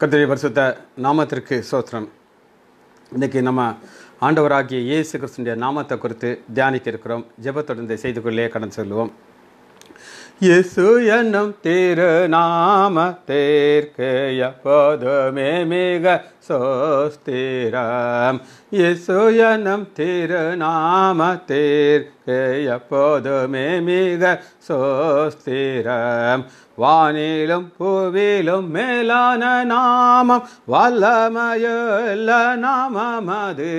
கத்திரி பரிசுத்த நாமத்திற்கு சோத்திரம் இன்றைக்கி நம்ம ஆண்டவராகிய இயேசு கிறிஸ்துடைய நாமத்தை குறித்து தியானிக்க இருக்கிறோம் ஜெபத்தொடர்ந்து கொள்ளே கடன் செல்வோம் இயேசு என்னும் திரு நாம தேர்க்கு எப்போதுமே மிக சோஸ்திரம் இயேசு என்னும் திரு நாம தேர் எப்போதுமே மிக சோஸ்திரம் வானிலும் புவிலும் மேலான நாமம் வல்லமையுள்ள நாமம் அது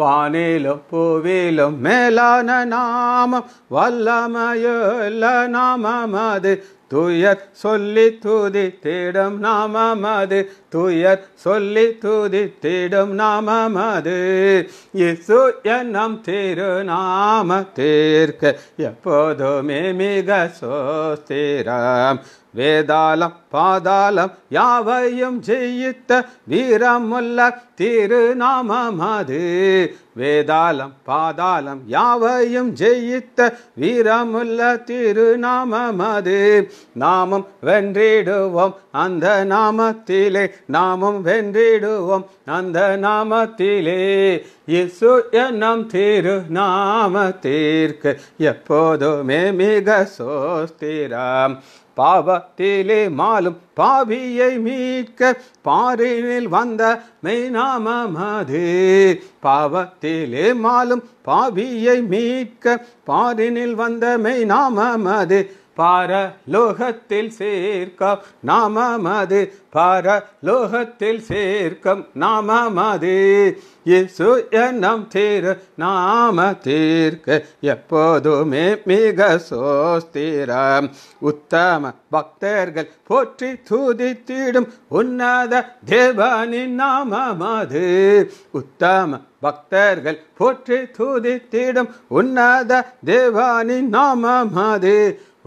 வானிலும் பூவிலும் மேலான நாமம் வல்லமையுள்ள நாமம் அது துயர் சொல்லி தூதி தேடும் நாமமது துயர் சொல்லி தூதி தேடும் நாமமது இசு எண்ணம் திருநாம தீர்க்க எப்போதுமே மிக சோஸ்திரம் வேதாளம் பாதாளம் யாவையும் ஜெயித்த வீரமுல்ல அது வேதாளம் பாதாளம் யாவையும் ஜெயித்த வீரமுல்ல அது நாமும் வென்றிடுவோம் அந்த நாமத்திலே நாமும் வென்றிடுவோம் அந்த நாமத்திலே இசு எண்ணம் திருநாமத்திற்கு எப்போதுமே மிக சோஸ்திரம் பாவத்திலே மாலும் பாவியை மீட்க பாரினில் வந்த மெய்நாமதே பாவத்திலே மாலும் பாவியை மீட்க பாரினில் வந்த மெய்நாமதே பார லோகத்தில் சேர்க்கம் நாமமது லோகத்தில் சேர்க்கம் நாமமது இசு எண்ணம் தீர நாம தீர்க்க எப்போதுமே மிக சோஸ்திரம் உத்தம பக்தர்கள் போற்றி தூதித்திடும் உன்னத தேவனின் நாமமது உத்தம பக்தர்கள் போற்றி தூதித்திடும் உன்னத தேவானின் நாமமது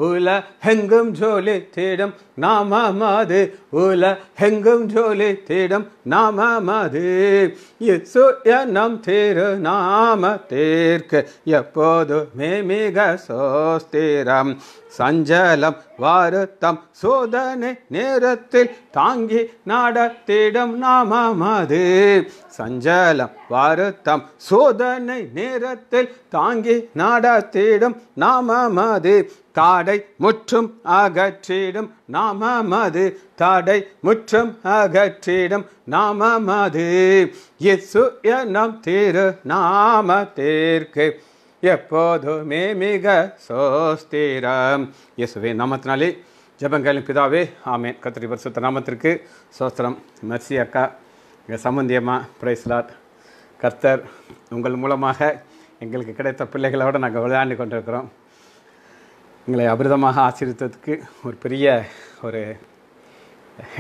ഉല ഹെങ്കം ജോലി തേടും நாமமது உல ஹெங்கும் ஜோலி திடம் நாமமது இசு எனம் தேரு நாம தீர்க்கு மே மிக சோஸ்திரம் சஞ்சலம் வருத்தம் சோதனை நேரத்தில் தாங்கி நாம நாமமது சஞ்சலம் வருத்தம் சோதனை நேரத்தில் தாங்கி நடத்திடும் நாமமது தாடை முற்றும் அகற்றிடும் நாம் நாம மது தடை முற்றம் அகற்றிடம் நாம மது இசு எனம் திரு நாம தேர்க்கு எப்போதுமே மிக சோஸ்திரம் இயேசுவே நாமத்தினாலே ஜபங்காலின் பிதாவே ஆமே கத்திரி பரிசுத்த நாமத்திற்கு சோஸ்திரம் மெர்சி அக்கா எங்கள் சம்பந்தியம்மா பிரைஸ்லாட் கர்த்தர் உங்கள் மூலமாக எங்களுக்கு கிடைத்த பிள்ளைகளோடு நாங்கள் விளையாண்டு கொண்டிருக்கிறோம் எங்களை அபிரதமாக ஆசிரித்ததுக்கு ஒரு பெரிய ஒரு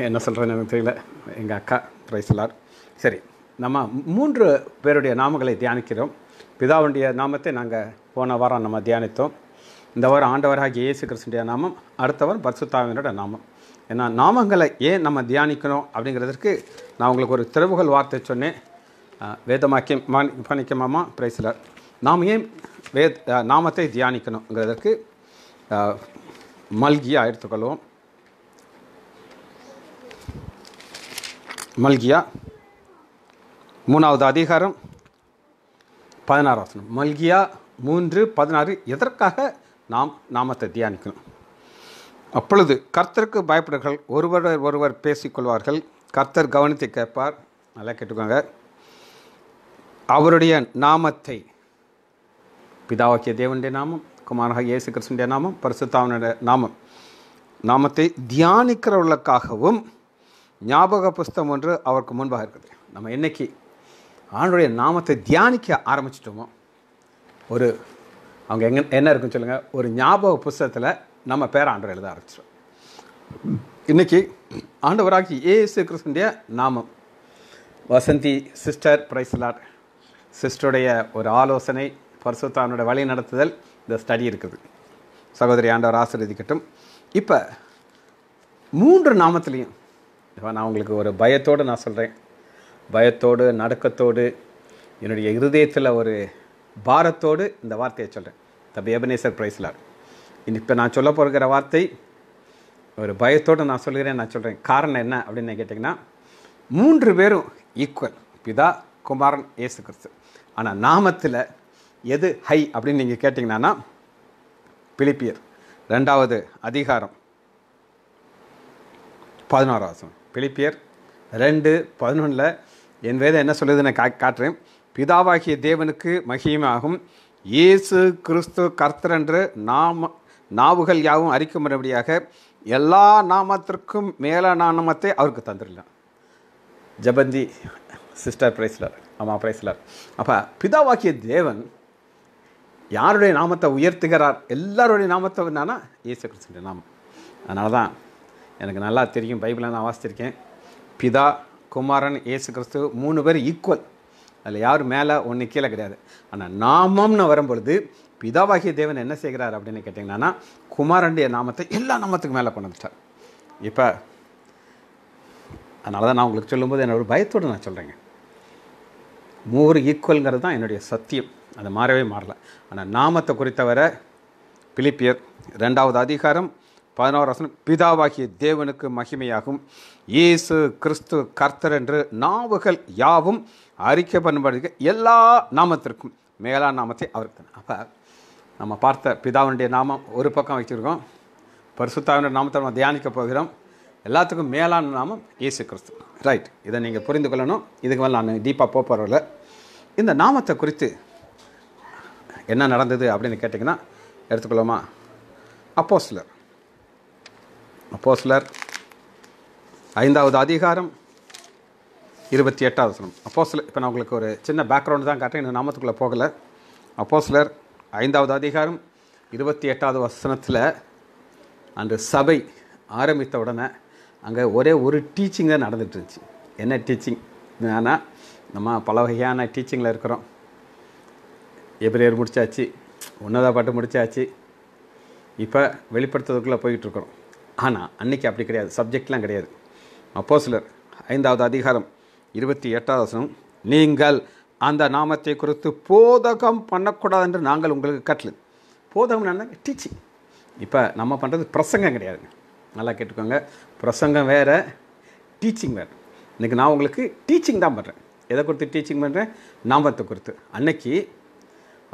என்ன சொல்கிறேன்னு எனக்கு தெரியல எங்கள் அக்கா பிரைசலார் சரி நம்ம மூன்று பேருடைய நாமங்களை தியானிக்கிறோம் பிதாவுடைய நாமத்தை நாங்கள் போன வாரம் நம்ம தியானித்தோம் இந்த வாரம் ஆண்டவராகிய இயேசு கிருஷ்ணுடைய நாமம் அடுத்த வாரம் பர்சுத்தாவினோட நாமம் ஏன்னா நாமங்களை ஏன் நம்ம தியானிக்கணும் அப்படிங்கிறதுக்கு நான் உங்களுக்கு ஒரு திறவுகள் வார்த்தை சொன்னேன் வேதமாக்கியம் மாணிக்கமாமா பிரைசலர் நாம் ஏன் வே நாமத்தை தியானிக்கணுங்கிறதற்கு மல்கியாக எடுத்துக்கொள்வோம் மல்கியா மூணாவது அதிகாரம் பதினாறாவது மல்கியா மூன்று பதினாறு எதற்காக நாம் நாமத்தை தியானிக்கணும் அப்பொழுது கர்த்தருக்கு பயப்படுகள் ஒருவர் ஒருவர் பேசிக்கொள்வார்கள் கர்த்தர் கவனித்து கேட்பார் நல்லா கேட்டுக்கோங்க அவருடைய நாமத்தை பிதாவாக்கிய தேவனுடைய நாமம் குமாரக இயேசு கிருஷ்ணனுடைய நாமம் பரிசுத்தாவனுடைய நாமம் நாமத்தை தியானிக்கிறவர்களுக்காகவும் ஞாபக புஸ்தகம் ஒன்று அவருக்கு முன்பாக இருக்குது நம்ம என்றைக்கு ஆண்டுடைய நாமத்தை தியானிக்க ஆரம்பிச்சிட்டோமோ ஒரு அவங்க எங்க என்ன இருக்குன்னு சொல்லுங்கள் ஒரு ஞாபக புஸ்தகத்தில் நம்ம பேர் ஆண்டவர் எழுத ஆரம்பிச்சிடும் இன்றைக்கி ஆண்டவராகி ஏசு கிருஷ்ணனுடைய நாமம் வசந்தி சிஸ்டர் பிரைஸ்லார் சிஸ்டருடைய ஒரு ஆலோசனை பரிசுத்தானோட வழி நடத்துதல் இந்த ஸ்டடி இருக்குது சகோதரி ஆண்டவர் ஆசிர்வதிக்கட்டும் இப்போ மூன்று நாமத்துலேயும் நான் உங்களுக்கு ஒரு பயத்தோடு நான் சொல்கிறேன் பயத்தோடு நடுக்கத்தோடு என்னுடைய இருதயத்தில் ஒரு பாரத்தோடு இந்த வார்த்தையை சொல்கிறேன் தப்பி எபனேசர் பிரைஸ்லார் இப்போ நான் சொல்ல போகிற வார்த்தை ஒரு பயத்தோடு நான் சொல்கிறேன் நான் சொல்கிறேன் காரணம் என்ன அப்படின்னு கேட்டிங்கன்னா மூன்று பேரும் ஈக்குவல் பிதா குமாரன் ஏசு கிறிஸ்து ஆனால் நாமத்தில் எது ஹை அப்படின்னு நீங்கள் கேட்டிங்கன்னா பிலிப்பியர் ரெண்டாவது அதிகாரம் பதினோராவது பிலிப்பியர் ரெண்டு பதினொன்றில் என் வேதம் என்ன சொல்லுது நான் கா காட்டுறேன் பிதாவாகிய தேவனுக்கு மகிமாகும் இயேசு கிறிஸ்து கர்த்தர் என்று நாம நாவுகள் யாவும் அறிக்கும்படியாக எல்லா நாமத்திற்கும் மேலான நாமத்தை அவருக்கு தந்துடலாம் ஜபந்தி சிஸ்டர் பிரைஸ்லர் ஆமாம் பிரைஸ்லர் அப்போ பிதாவாக்கிய தேவன் யாருடைய நாமத்தை உயர்த்துகிறார் எல்லாருடைய நாமத்தை என்னன்னா இயேசு கிறிஸ்துடைய நாமம் அதனால தான் எனக்கு நல்லா தெரியும் பைபிளை நான் வாசித்திருக்கேன் பிதா குமாரன் ஏசு கிறிஸ்து மூணு பேர் ஈக்குவல் அதில் யார் மேலே ஒன்று கீழே கிடையாது ஆனால் நாமம்னு வரும்பொழுது பிதாவாகிய தேவன் என்ன செய்கிறார் அப்படின்னு கேட்டிங்கன்னா குமாரனுடைய நாமத்தை எல்லா நாமத்துக்கும் மேலே கொண்டு வந்துட்டார் இப்போ அதனால தான் நான் உங்களுக்கு சொல்லும்போது என்னோட பயத்தோடு நான் சொல்கிறேங்க மூவர் ஈக்குவல்ங்கிறது தான் என்னுடைய சத்தியம் அது மாறவே மாறலை ஆனால் நாமத்தை குறித்தவரை பிலிப்பியர் ரெண்டாவது அதிகாரம் பதினோரு வசனம் பிதாவாகிய தேவனுக்கு மகிமையாகும் இயேசு கிறிஸ்து கர்த்தர் என்று நாவுகள் யாவும் அறிக்கை பண்ணும்படுக எல்லா நாமத்திற்கும் மேலா நாமத்தை அவருக்கு அப்போ நம்ம பார்த்த பிதாவினுடைய நாமம் ஒரு பக்கம் வச்சுருக்கோம் பரிசுத்தாவினுடைய நாமத்தை நம்ம தியானிக்க போகிறோம் எல்லாத்துக்கும் மேலான நாமம் இயேசு கிறிஸ்து ரைட் இதை நீங்கள் புரிந்து கொள்ளணும் இதுக்கு மேலே நான் டீப்பாக போக போகிறதில்ல இந்த நாமத்தை குறித்து என்ன நடந்தது அப்படின்னு கேட்டிங்கன்னா எடுத்துக்கொள்ளோமா அப்போ சிலர் அப்போஸ்லர் ஐந்தாவது அதிகாரம் இருபத்தி எட்டாவது சனம் அப்போஸ்லர் இப்போ நான் உங்களுக்கு ஒரு சின்ன பேக்ரவுண்டு தான் காட்டுறேன் இந்த நாமத்துக்குள்ளே போகலை அப்போஸ்லர் ஐந்தாவது அதிகாரம் இருபத்தி எட்டாவது வசனத்தில் அந்த சபை ஆரம்பித்த உடனே அங்கே ஒரே ஒரு டீச்சிங் தான் நடந்துகிட்டு என்ன டீச்சிங் ஆனால் நம்ம பல வகையான டீச்சிங்கில் இருக்கிறோம் எபிரியர் முடித்தாச்சு உன்னதாக பாட்டு முடித்தாச்சு இப்போ வெளிப்படுத்துறதுக்குள்ளே போயிட்டுருக்குறோம் ஆனால் அன்னைக்கு அப்படி கிடையாது சப்ஜெக்ட்லாம் கிடையாது அப்போ சிலர் ஐந்தாவது அதிகாரம் இருபத்தி எட்டாவது வசனம் நீங்கள் அந்த நாமத்தை குறித்து போதகம் பண்ணக்கூடாது என்று நாங்கள் உங்களுக்கு கட்டல போதகம் என்ன டீச்சிங் இப்போ நம்ம பண்ணுறது பிரசங்கம் கிடையாதுங்க நல்லா கேட்டுக்கோங்க பிரசங்கம் வேறு டீச்சிங் வேறு இன்றைக்கி நான் உங்களுக்கு டீச்சிங் தான் பண்ணுறேன் எதை குறித்து டீச்சிங் பண்ணுறேன் நாமத்தை குறித்து அன்னைக்கு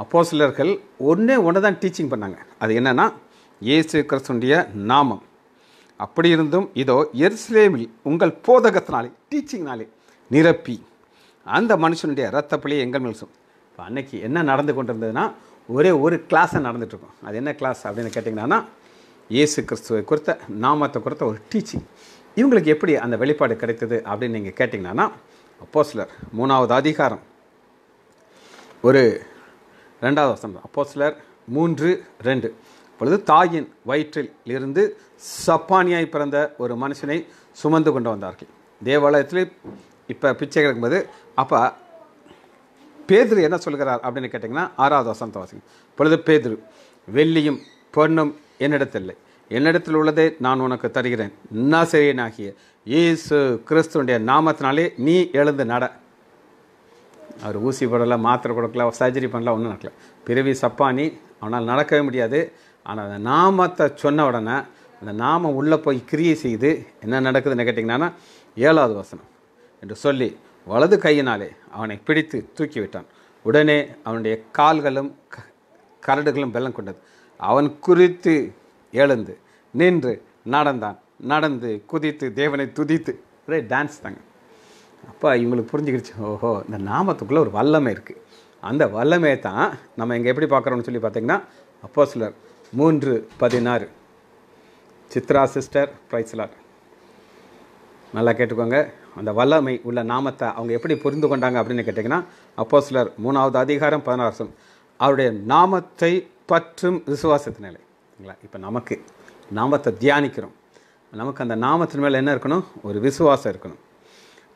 அப்போ சிலர்கள் ஒன்றே ஒன்று தான் டீச்சிங் பண்ணாங்க அது என்னென்னா ஏசு கிறிஸ்துடைய நாமம் அப்படி இருந்தும் இதோ எருசலேமில் உங்கள் போதகத்தினாலே டீச்சிங்னாலே நிரப்பி அந்த மனுஷனுடைய ரத்த பிள்ளை எங்கள் மேல்சும் இப்போ அன்றைக்கி என்ன நடந்து கொண்டிருந்ததுன்னா ஒரே ஒரு கிளாஸை நடந்துகிட்ருக்கோம் அது என்ன கிளாஸ் அப்படின்னு கேட்டிங்கன்னா இயேசு கிறிஸ்துவை குறித்த நாமத்தை குறித்த ஒரு டீச்சிங் இவங்களுக்கு எப்படி அந்த வெளிப்பாடு கிடைத்தது அப்படின்னு நீங்கள் கேட்டிங்கன்னா அப்போ சிலர் மூணாவது அதிகாரம் ஒரு ரெண்டாவது வசனம் அப்போ சிலர் மூன்று ரெண்டு அப்பொழுது தாயின் வயிற்றில் இருந்து சப்பானியாய் பிறந்த ஒரு மனுஷனை சுமந்து கொண்டு வந்தார்கள் தேவாலயத்தில் இப்போ பிச்சை கிடக்கும்போது அப்போ பேதிரு என்ன சொல்கிறார் அப்படின்னு கேட்டிங்கன்னா ஆறாவது வசந்த வாசிங்க பொழுது பேதிரு வெள்ளியும் பொண்ணும் என்னிடத்தில்லை என்னிடத்தில் உள்ளதே நான் உனக்கு தருகிறேன் ஆகிய ஈசு கிறிஸ்துவனுடைய நாமத்தினாலே நீ எழுந்து நட அவர் ஊசி போடலை மாத்திரை கொடுக்கல சர்ஜரி பண்ணல ஒன்றும் நடக்கல பிறவி சப்பானி அவனால் நடக்கவே முடியாது ஆனால் அந்த நாமத்தை சொன்ன உடனே அந்த நாமம் உள்ளே போய் கிரியை செய்து என்ன நடக்குதுன்னு கேட்டிங்கன்னா ஏழாவது வசனம் என்று சொல்லி வலது கையினாலே அவனை பிடித்து தூக்கிவிட்டான் உடனே அவனுடைய கால்களும் கரடுகளும் வெள்ளம் கொண்டது அவன் குறித்து எழுந்து நின்று நடந்தான் நடந்து குதித்து தேவனை துதித்து ஒரே டான்ஸ் தாங்க அப்போ இவங்களுக்கு புரிஞ்சுக்கிடுச்சு ஓஹோ இந்த நாமத்துக்குள்ளே ஒரு வல்லமை இருக்குது அந்த வல்லமையை தான் நம்ம இங்கே எப்படி பார்க்குறோன்னு சொல்லி பார்த்திங்கன்னா அப்போ சிலர் மூன்று பதினாறு சித்ரா சிஸ்டர் பிரைஸ்லாட் நல்லா கேட்டுக்கோங்க அந்த வல்லமை உள்ள நாமத்தை அவங்க எப்படி புரிந்து கொண்டாங்க அப்படின்னு கேட்டிங்கன்னா அப்போ சிலர் மூணாவது அதிகாரம் பதினாறு அவருடைய நாமத்தை பற்றும் விசுவாசத்தினாலே சரிங்களா இப்போ நமக்கு நாமத்தை தியானிக்கிறோம் நமக்கு அந்த நாமத்தின் மேலே என்ன இருக்கணும் ஒரு விசுவாசம் இருக்கணும்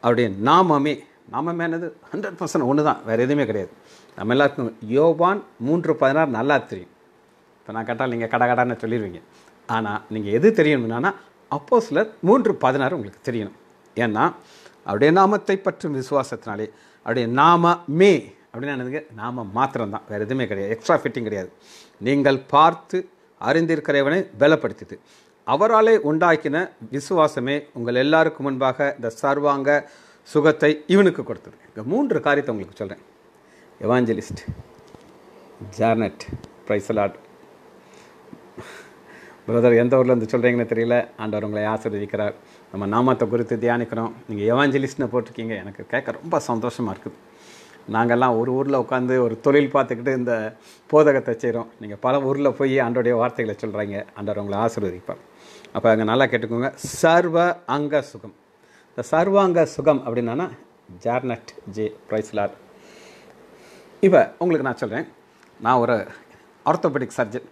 அவருடைய நாமமே நாமமே என்னது ஹண்ட்ரட் பர்சன்ட் ஒன்று தான் வேறு எதுவுமே கிடையாது நம்ம எல்லாத்துக்கும் யோபான் மூன்று பதினாறு நல்லா தெரியும் இப்போ நான் கேட்டால் நீங்கள் கடை கடான்னு சொல்லிடுவீங்க ஆனால் நீங்கள் எது தெரியணும்னா அப்போ சில மூன்று பதினாறு உங்களுக்கு தெரியணும் ஏன்னா அவருடைய நாமத்தை பற்றும் விசுவாசத்தினாலே அவருடைய நாம மே அப்படின்னு என்னதுங்க நாம மாத்திரம்தான் வேறு எதுவுமே கிடையாது எக்ஸ்ட்ரா ஃபிட்டிங் கிடையாது நீங்கள் பார்த்து அறிந்திருக்கிறவனை பலப்படுத்திது அவராலே உண்டாக்கின விசுவாசமே உங்கள் எல்லாருக்கும் முன்பாக இந்த சர்வாங்க சுகத்தை இவனுக்கு கொடுத்தது இங்கே மூன்று காரியத்தை உங்களுக்கு சொல்கிறேன் எவாஞ்சலிஸ்ட் ஜார்னட் பிரைசலாட் பிரதர் எந்த ஊரில் இருந்து சொல்கிறீங்கன்னு தெரியல ஆண்டவர் உங்களை ஆசீர்வதிக்கிறார் நம்ம நாமத்தை குறித்து தியானிக்கிறோம் நீங்கள் எவாஞ்சலிஸ்ட்னு போட்டிருக்கீங்க எனக்கு கேட்க ரொம்ப சந்தோஷமாக இருக்குது நாங்கள்லாம் ஒரு ஊரில் உட்காந்து ஒரு தொழில் பார்த்துக்கிட்டு இந்த போதகத்தை செய்கிறோம் நீங்கள் பல ஊரில் போய் ஆண்டோடைய வார்த்தைகளை சொல்கிறாங்க ஆண்டவர் உங்களை ஆசிர்வதிப்பார் அப்போ அங்கே நல்லா கேட்டுக்கோங்க சர்வ அங்க சுகம் இந்த சர்வாங்க சுகம் அப்படின்னா ஜார்னட் ஜே ப்ரைஸ்லார் இப்போ உங்களுக்கு நான் சொல்கிறேன் நான் ஒரு ஆர்த்தோபெடிக் சர்ஜன்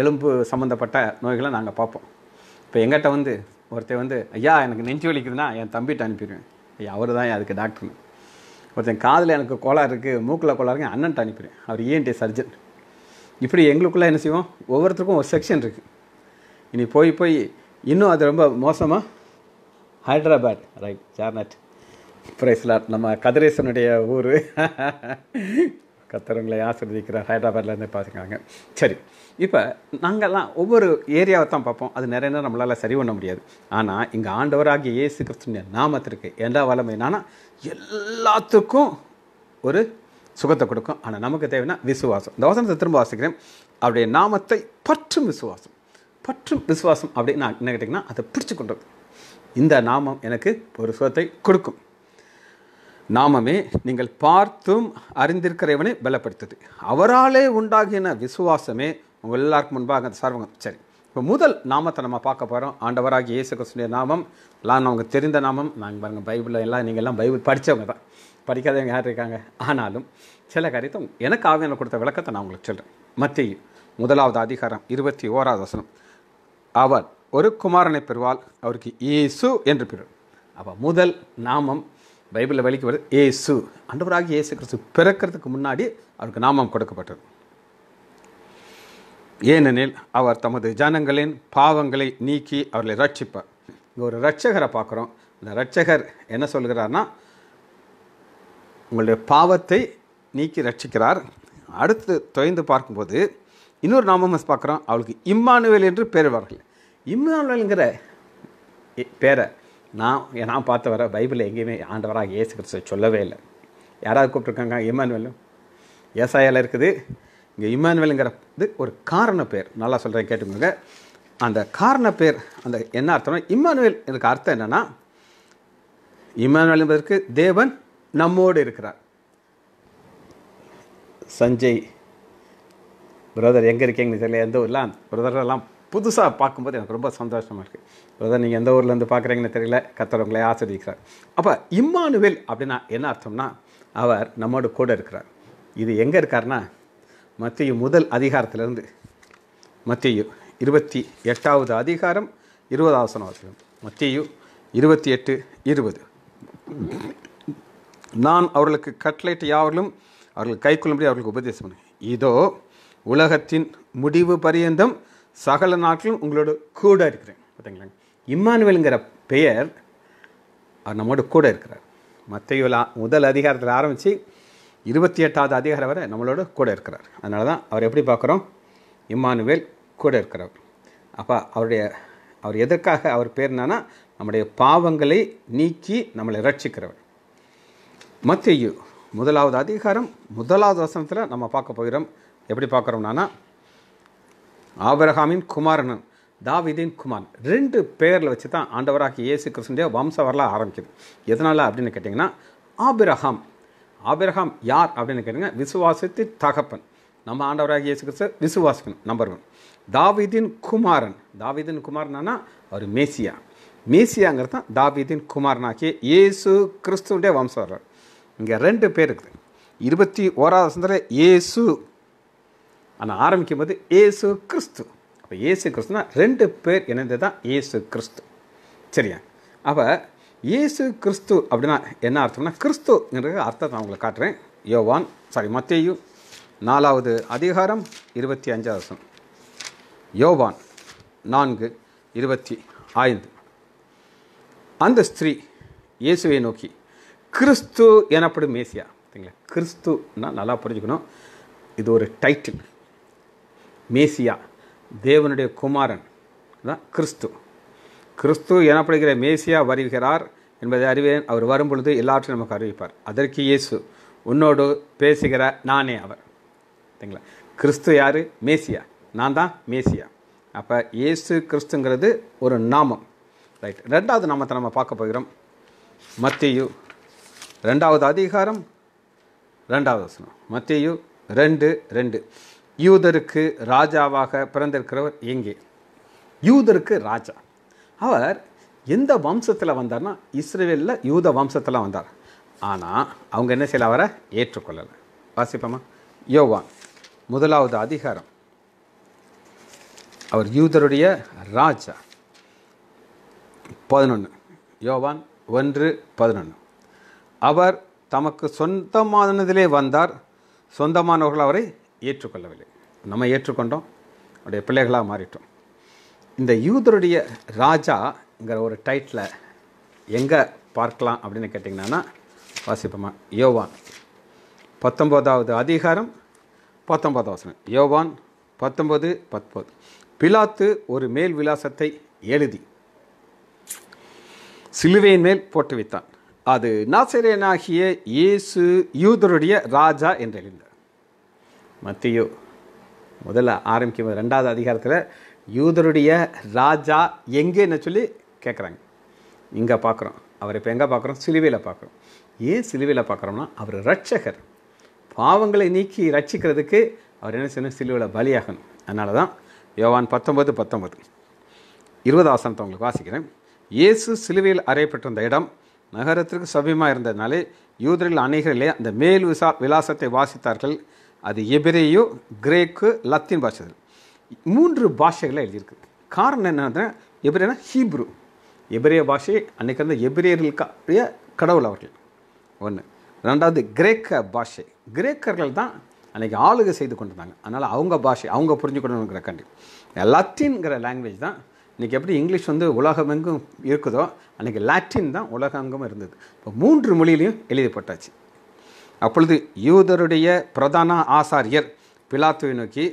எலும்பு சம்மந்தப்பட்ட நோய்களை நாங்கள் பார்ப்போம் இப்போ எங்கிட்ட வந்து ஒருத்தர் வந்து ஐயா எனக்கு நெஞ்சு வலிக்குதுன்னா என் தம்பிகிட்ட அனுப்பிடுவேன் ஐயா அவர் தான் அதுக்கு டாக்டர்னு ஒருத்தன் காதில் எனக்கு கோளாறு இருக்குது மூக்கில் கோளாறு இருக்குது அண்ணன்ட்ட அனுப்பிடுவேன் அவர் ஏன்டி e சர்ஜன் இப்படி எங்களுக்குள்ளே என்ன செய்வோம் ஒவ்வொருத்தருக்கும் ஒரு செக்ஷன் இருக்குது இனி போய் போய் இன்னும் அது ரொம்ப மோசமாக ஹைதராபாத் ரைட் சார்நாட் பிரைஸ்லாட் நம்ம கதிரேசனுடைய ஊர் கத்தரவங்களை ஆசிர்வதிக்கிறார் ஹைதராபாத்லேருந்து பார்த்துக்காங்க சரி இப்போ நாங்கள்லாம் ஒவ்வொரு ஏரியாவை தான் பார்ப்போம் அது நிறைய நேரம் நம்மளால் சரி பண்ண முடியாது ஆனால் இங்கே ஆண்டவராகிய இயேசு கிறிஸ்துவின் நாமத்திற்கு எல்லா வளமை என்னன்னா எல்லாத்துக்கும் ஒரு சுகத்தை கொடுக்கும் ஆனால் நமக்கு தேவைன்னா விசுவாசம் இந்த வசனத்தை திரும்ப வாசிக்கிறேன் அவருடைய நாமத்தை பற்றும் விசுவாசம் பற்றும் விசுவாசம் அப்படின்னு நான் என்ன கேட்டிங்கன்னா அதை பிடிச்சு கொண்டது இந்த நாமம் எனக்கு ஒரு சுகத்தை கொடுக்கும் நாமமே நீங்கள் பார்த்தும் அறிந்திருக்கிறவனை பலப்படுத்துது அவராலே உண்டாகின விசுவாசமே உங்கள் எல்லாருக்கும் முன்பாக அந்த சர்வகம் சரி இப்போ முதல் நாமத்தை நம்ம பார்க்க போகிறோம் ஆண்டவராக இயேசு கிருஷ்ணிய நாமம் எல்லாம் நமக்கு தெரிந்த நாமம் நாங்கள் பாருங்கள் பைபிளில் எல்லாம் நீங்கள் எல்லாம் பைபிள் படித்தவங்க தான் படிக்காதவங்க யார் இருக்காங்க ஆனாலும் சில காரியத்தை எனக்கு ஆவியான கொடுத்த விளக்கத்தை நான் உங்களுக்கு சொல்கிறேன் மத்திய முதலாவது அதிகாரம் இருபத்தி ஓராவது வசனம் அவர் ஒரு குமாரனை பெறுவாள் அவருக்கு இயேசு என்று பெறும் அப்போ முதல் நாமம் பைபிளில் வழிக்கு வருது ஏசு அண்டவராக இயேசு கிறிஸ்து பிறக்கிறதுக்கு முன்னாடி அவருக்கு நாமம் கொடுக்கப்பட்டது ஏனெனில் அவர் தமது ஜனங்களின் பாவங்களை நீக்கி அவர்களை ரட்சிப்பார் இங்கே ஒரு ரட்சகரை பார்க்குறோம் இந்த ரட்சகர் என்ன சொல்கிறார்னா உங்களுடைய பாவத்தை நீக்கி ரட்சிக்கிறார் அடுத்து தொய்ந்து பார்க்கும்போது இன்னொரு நாமம் பார்க்குறோம் அவளுக்கு இம்மானுவேல் என்று பேருவார்கள் இம்மானுவேலுங்கிற பேரை நான் நான் பார்த்த வர பைபிளில் எங்கேயுமே ஆண்டவராக இயேசு கிறிஸ்து சொல்லவே இல்லை யாராவது கூப்பிட்ருக்காங்க இமானுவல் ஏசாயால் இருக்குது இங்கே இமானுவலுங்கிற இது ஒரு காரண பேர் நல்லா சொல்கிறேன் கேட்டுக்கோங்க அந்த காரண பேர் அந்த என்ன அர்த்தம்னா இம்மானுவேல் எனக்கு அர்த்தம் என்னென்னா இம்மானுவேல் என்பதற்கு தேவன் நம்மோடு இருக்கிறார் சஞ்சய் பிரதர் எங்கே இருக்கீங்கன்னு தெரியல எந்த ஊரில் பிரதர்லாம் புதுசாக பார்க்கும்போது எனக்கு ரொம்ப சந்தோஷமாக இருக்குது அதான் நீங்கள் எந்த ஊர்லேருந்து பார்க்குறீங்கன்னு தெரியல கத்தரவங்களே ஆசிரியக்கிறார் அப்போ இம்மானுவேல் அப்படின்னா என்ன அர்த்தம்னா அவர் நம்மோட கூட இருக்கிறார் இது எங்கே இருக்கார்னா மத்திய முதல் அதிகாரத்திலேருந்து மத்திய இருபத்தி எட்டாவது அதிகாரம் இருபதாவசன வசனம் மத்தியு இருபத்தி எட்டு இருபது நான் அவர்களுக்கு கட்லைட்டு யாவர்களும் அவர்கள் கைக்கொள்ளும்படி அவர்களுக்கு உபதேசம் இதோ உலகத்தின் முடிவு பரியந்தம் சகல நாட்களும் உங்களோட கூட இருக்கிறேன் பார்த்தீங்களா இம்மானுவேலுங்கிற பெயர் அவர் நம்மோட கூட இருக்கிறார் மற்ற முதல் அதிகாரத்தில் ஆரம்பித்து இருபத்தி எட்டாவது அதிகாரம் வரை நம்மளோட கூட இருக்கிறார் அதனால தான் அவர் எப்படி பார்க்குறோம் இம்மானுவேல் கூட இருக்கிறவர் அப்போ அவருடைய அவர் எதற்காக அவர் பேர் என்னன்னா நம்முடைய பாவங்களை நீக்கி நம்மளை ரட்சிக்கிறவர் மத்தையு முதலாவது அதிகாரம் முதலாவது வசனத்தில் நம்ம பார்க்க போகிறோம் எப்படி பார்க்குறோம்னா ஆபிரஹாமின் குமாரன் தாவிதின் குமார் ரெண்டு பேரில் வச்சு தான் ஆண்டவராக இயேசு கிருஷ்ணனுடைய வம்ச வரலாறு ஆரம்பிக்குது எதனால் அப்படின்னு கேட்டிங்கன்னா ஆபிரஹாம் ஆபிரஹாம் யார் அப்படின்னு கேட்டிங்கன்னா விசுவாசித்து தகப்பன் நம்ம ஆண்டவராக இயேசு கிறிஸ்து விசுவாசிக்கணும் நம்பர் ஒன் தாவிதின் குமாரன் தாவிதின் குமாரனா அவர் மேசியா மேசியாங்கிறது தான் தாவிதின் குமாரனாக்கி இயேசு கிறிஸ்துவனுடைய வம்ச வர்றார் இங்கே ரெண்டு பேர் இருக்குது இருபத்தி ஓராவது சந்தில் இயேசு ஆனால் ஆரம்பிக்கும் போது ஏசு கிறிஸ்து அப்போ ஏசு கிறிஸ்துனா ரெண்டு பேர் இணைந்தது தான் ஏசு கிறிஸ்து சரியா அப்போ ஏசு கிறிஸ்து அப்படின்னா என்ன அர்த்தம்னா கிறிஸ்துங்கிறது அர்த்தத்தை நான் உங்களை காட்டுறேன் யோவான் சாரி மத்தேயு நாலாவது அதிகாரம் இருபத்தி அஞ்சாவது யோவான் நான்கு இருபத்தி ஐந்து அந்த ஸ்திரீ இயேசுவை நோக்கி கிறிஸ்து எனப்படும் மேசியா சரிங்களா கிறிஸ்துனா நல்லா புரிஞ்சுக்கணும் இது ஒரு டைட்டில் மேசியா தேவனுடைய குமாரன் தான் கிறிஸ்து கிறிஸ்து எனப்படுகிற மேசியா வருகிறார் என்பதை அறிவேன் அவர் வரும்பொழுது எல்லாற்றையும் நமக்கு அறிவிப்பார் அதற்கு இயேசு உன்னோடு பேசுகிற நானே அவர் சரிங்களா கிறிஸ்து யார் மேசியா நான் தான் மேசியா அப்போ இயேசு கிறிஸ்துங்கிறது ஒரு நாமம் ரைட் ரெண்டாவது நாமத்தை நம்ம பார்க்க போகிறோம் மத்தியு ரெண்டாவது அதிகாரம் ரெண்டாவது வசனம் மத்தியு ரெண்டு ரெண்டு யூதருக்கு ராஜாவாக பிறந்திருக்கிறவர் எங்கே யூதருக்கு ராஜா அவர் எந்த வம்சத்தில் வந்தார்னா இஸ்ரேலில் யூத வம்சத்தில் வந்தார் ஆனால் அவங்க என்ன செய்யல அவரை ஏற்றுக்கொள்ளலை வாசிப்போமா யோவான் முதலாவது அதிகாரம் அவர் யூதருடைய ராஜா பதினொன்று யோவான் ஒன்று பதினொன்று அவர் தமக்கு சொந்தமானதிலே வந்தார் சொந்தமானவர்கள் அவரை ஏற்றுக்கொள்ளவில்லை நம்ம ஏற்றுக்கொண்டோம் அவருடைய பிள்ளைகளாக மாறிட்டோம் இந்த யூதருடைய ராஜாங்கிற ஒரு டைட்டில் எங்கே பார்க்கலாம் அப்படின்னு கேட்டிங்கன்னா வாசிப்போமா யோவான் பத்தொம்போதாவது அதிகாரம் பத்தொம்போதாவது வசனம் யோவான் பத்தொம்போது பத்தொம்பது பிலாத்து ஒரு மேல் விலாசத்தை எழுதி சிலுவையின் மேல் போட்டு வைத்தான் அது நாசிரியனாகிய இயேசு யூதருடைய ராஜா என்று எழுந்தார் மத்தியோ முதல்ல ஆரம்பிக்கும் ரெண்டாவது அதிகாரத்தில் யூதருடைய ராஜா எங்கேன்னு சொல்லி கேட்குறாங்க இங்கே பார்க்குறோம் அவர் இப்போ எங்கே பார்க்குறோம் சிலுவையில் பார்க்குறோம் ஏன் சிலுவையில் பார்க்குறோம்னா அவர் ரட்சகர் பாவங்களை நீக்கி ரட்சிக்கிறதுக்கு அவர் என்ன செய்யணும் சிலுவையில் பலியாகணும் அதனால தான் யோவான் பத்தொம்பது பத்தொம்பது இருபது ஆசனத்தை உங்களுக்கு வாசிக்கிறேன் இயேசு சிலுவையில் அறையப்பட்டிருந்த இடம் நகரத்திற்கு சபியமாக இருந்ததுனாலே யூதரில் அநேகரிலே அந்த மேல் விசா விலாசத்தை வாசித்தார்கள் அது எபிரேயோ கிரேக்கு லத்தீன் பாஷைகள் மூன்று பாஷைகளாக எழுதியிருக்கு காரணம் என்ன எபிரேனா ஹீப்ரு எபிரிய பாஷை அன்றைக்கு வந்து எபிரேயர்களுடைய கடவுள் அவர்கள் ஒன்று ரெண்டாவது கிரேக்க பாஷை கிரேக்கர்கள் தான் அன்றைக்கி ஆளுகை செய்து கொண்டிருந்தாங்க அதனால் அவங்க பாஷை அவங்க புரிஞ்சுக்கணுங்கிற கண்டி லத்தீன்கிற லாங்குவேஜ் தான் இன்றைக்கி எப்படி இங்கிலீஷ் வந்து உலகமெங்கும் இருக்குதோ அன்றைக்கி லாட்டின் தான் உலகங்கும் இருந்தது இப்போ மூன்று மொழியிலையும் எழுதப்பட்டாச்சு அப்பொழுது யூதருடைய பிரதான ஆசாரியர் பிலாத்துவை நோக்கி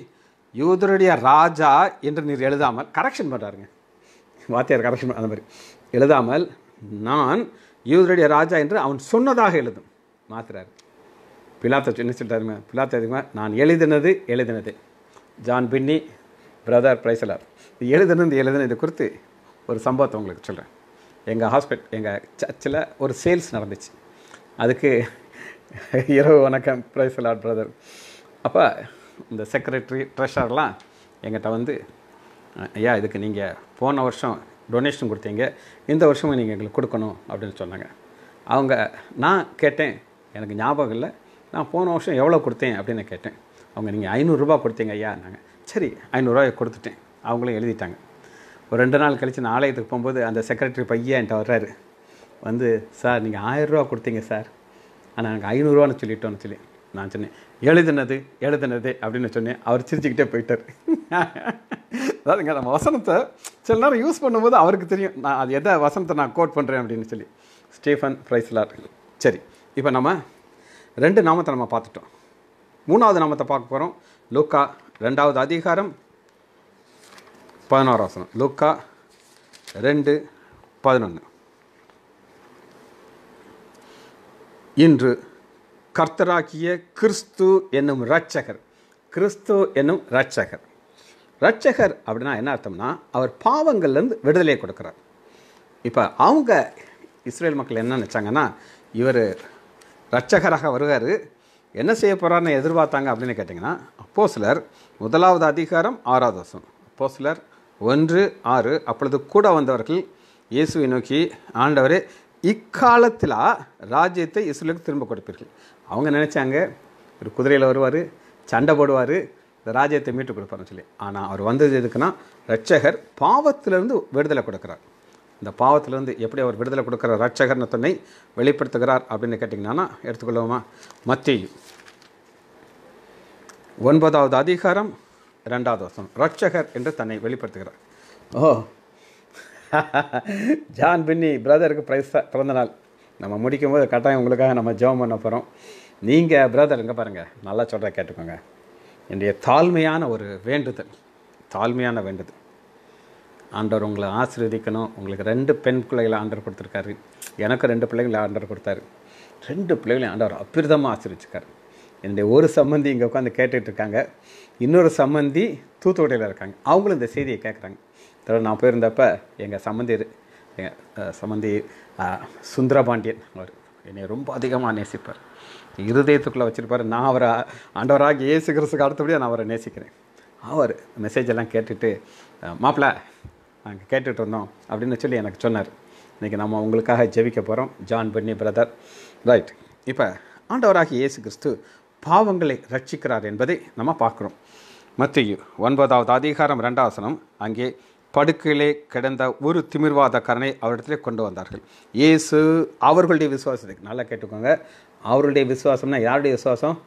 யூதருடைய ராஜா என்று நீர் எழுதாமல் கரெக்ஷன் பண்ணுறாருங்க வாத்தியார் கரெக்ஷன் அந்த மாதிரி எழுதாமல் நான் யூதருடைய ராஜா என்று அவன் சொன்னதாக எழுதும் மாத்துறாரு பிலாத்த என்ன சொல்கிறாருங்க பிலாத்த எதுக்குமா நான் எழுதினது எழுதினது ஜான் பின்னி பிரதர் பிரைசலார் எழுதினது எழுதினது குறித்து ஒரு சம்பவத்தை உங்களுக்கு சொல்கிறேன் எங்கள் ஹாஸ்பிட்டல் எங்கள் சர்ச்சில் ஒரு சேல்ஸ் நடந்துச்சு அதுக்கு இரவு வணக்கம் பிரைஸ் லாட் பிரதர் அப்போ இந்த செக்ரட்டரி ட்ரெஷர்லாம் எங்கிட்ட வந்து ஐயா இதுக்கு நீங்கள் போன வருஷம் டொனேஷன் கொடுத்தீங்க இந்த வருஷமும் நீங்கள் எங்களுக்கு கொடுக்கணும் அப்படின்னு சொன்னாங்க அவங்க நான் கேட்டேன் எனக்கு ஞாபகம் இல்லை நான் போன வருஷம் எவ்வளோ கொடுத்தேன் அப்படின்னு கேட்டேன் அவங்க நீங்கள் ஐநூறுரூபா கொடுத்தீங்க ஐயா நாங்கள் சரி ஐநூறுரூவாயை கொடுத்துட்டேன் அவங்களும் எழுதிட்டாங்க ஒரு ரெண்டு நாள் கழித்து நான் ஆலயத்துக்கு போகும்போது அந்த செக்ரட்டரி பையன் என்கிட்ட வர்றாரு வந்து சார் நீங்கள் ரூபா கொடுத்தீங்க சார் ஆனால் எனக்கு ஐநூறுரூவானு சொல்லிட்டோன்னு சொல்லி நான் சொன்னேன் எழுதுனது எழுதுனது அப்படின்னு சொன்னேன் அவர் சிரிச்சுக்கிட்டே போயிட்டார் அதாவதுங்க நம்ம வசனத்தை சில நேரம் யூஸ் பண்ணும்போது அவருக்கு தெரியும் நான் அது எதை வசனத்தை நான் கோட் பண்ணுறேன் அப்படின்னு சொல்லி ஸ்டீஃபன் ஃப்ரைஸ்லார் சரி இப்போ நம்ம ரெண்டு நாமத்தை நம்ம பார்த்துட்டோம் மூணாவது நாமத்தை பார்க்க போகிறோம் லூக்கா ரெண்டாவது அதிகாரம் பதினோரு வசனம் லூக்கா ரெண்டு பதினொன்று இன்று கர்த்தராக்கிய கிறிஸ்து என்னும் இரட்சகர் கிறிஸ்து என்னும் இரட்சகர் இரட்சகர் அப்படின்னா என்ன அர்த்தம்னா அவர் பாவங்கள்லேருந்து விடுதலை கொடுக்குறார் இப்போ அவங்க இஸ்ரேல் மக்கள் என்ன நினச்சாங்கன்னா இவர் இரட்சகராக வருவார் என்ன செய்ய போகிறாருன்னு எதிர்பார்த்தாங்க அப்படின்னு கேட்டிங்கன்னா அப்போ சிலர் முதலாவது அதிகாரம் ஆறாவது வருஷம் அப்போ சிலர் ஒன்று ஆறு அப்பொழுது கூட வந்தவர்கள் இயேசுவை நோக்கி ஆண்டவரே இக்காலத்தில் ராஜ்யத்தை இஸ்ரேலுக்கு திரும்ப கொடுப்பீர்கள் அவங்க நினச்சாங்க ஒரு குதிரையில் வருவார் சண்டை போடுவார் இந்த ராஜ்யத்தை மீட்டு கொடுப்பாருன்னு சொல்லி ஆனால் அவர் வந்தது எதுக்குன்னா ரட்சகர் பாவத்திலேருந்து விடுதலை கொடுக்குறார் இந்த பாவத்திலேருந்து எப்படி அவர் விடுதலை கொடுக்குற ரட்சகர்னு தன்னை வெளிப்படுத்துகிறார் அப்படின்னு கேட்டிங்கன்னா எடுத்துக்கொள்ளுவோமா மத்தியும் ஒன்பதாவது அதிகாரம் ரெண்டாவது வருஷம் ரட்சகர் என்று தன்னை வெளிப்படுத்துகிறார் ஓ ஜான் பின்னி பிரதருக்கு பிரைஸாக பிறந்த நாள் நம்ம முடிக்கும் போது கட்டாயம் உங்களுக்காக நம்ம ஜெபம் பண்ண போகிறோம் நீங்கள் பிரதர் எங்கே பாருங்கள் நல்லா சொல்கிற கேட்டுக்கோங்க என்னுடைய தாழ்மையான ஒரு வேண்டுதல் தாழ்மையான வேண்டுதல் ஆண்டவர் உங்களை ஆசீர்வதிக்கணும் உங்களுக்கு ரெண்டு பெண் பிள்ளைகளை ஆண்டர் கொடுத்துருக்காரு எனக்கு ரெண்டு பிள்ளைங்களை ஆண்டர் கொடுத்தாரு ரெண்டு பிள்ளைகளையும் ஆண்டவர் அப்பிரதமாக ஆசீர்வச்சிருக்காரு என்னுடைய ஒரு சம்மந்தி இங்கே உட்காந்து இருக்காங்க இன்னொரு சம்மந்தி தூத்துக்குடியில் இருக்காங்க அவங்களும் இந்த செய்தியை கேட்குறாங்க தடவை நான் போயிருந்தப்ப எங்கள் சம்மந்தி எங்கள் சம்மந்தி சுந்தரபாண்டியன் அவர் என்னை ரொம்ப அதிகமாக நேசிப்பார் இருதயத்துக்குள்ளே வச்சுருப்பார் நான் அவரை ஆண்டவராக ஏசு அடுத்தபடியாக நான் அவரை நேசிக்கிறேன் அவர் மெசேஜ் எல்லாம் கேட்டுட்டு மாப்பிள்ள நாங்கள் கேட்டுட்டு இருந்தோம் அப்படின்னு சொல்லி எனக்கு சொன்னார் இன்றைக்கி நம்ம உங்களுக்காக ஜெபிக்க போகிறோம் ஜான் பண்ணி பிரதர் ரைட் இப்போ ஆண்டவராக இயேசு கிறிஸ்து பாவங்களை ரட்சிக்கிறார் என்பதை நம்ம பார்க்குறோம் மத்திய ஒன்பதாவது அதிகாரம் ரெண்டாவசனம் அங்கே படுக்கையிலே கிடந்த ஒரு திமிர்வாதக்காரனை அவரிடத்திலே கொண்டு வந்தார்கள் இயேசு அவர்களுடைய விசுவாசத்துக்கு நல்லா கேட்டுக்கோங்க அவருடைய விசுவாசம்னா யாருடைய விசுவாசம்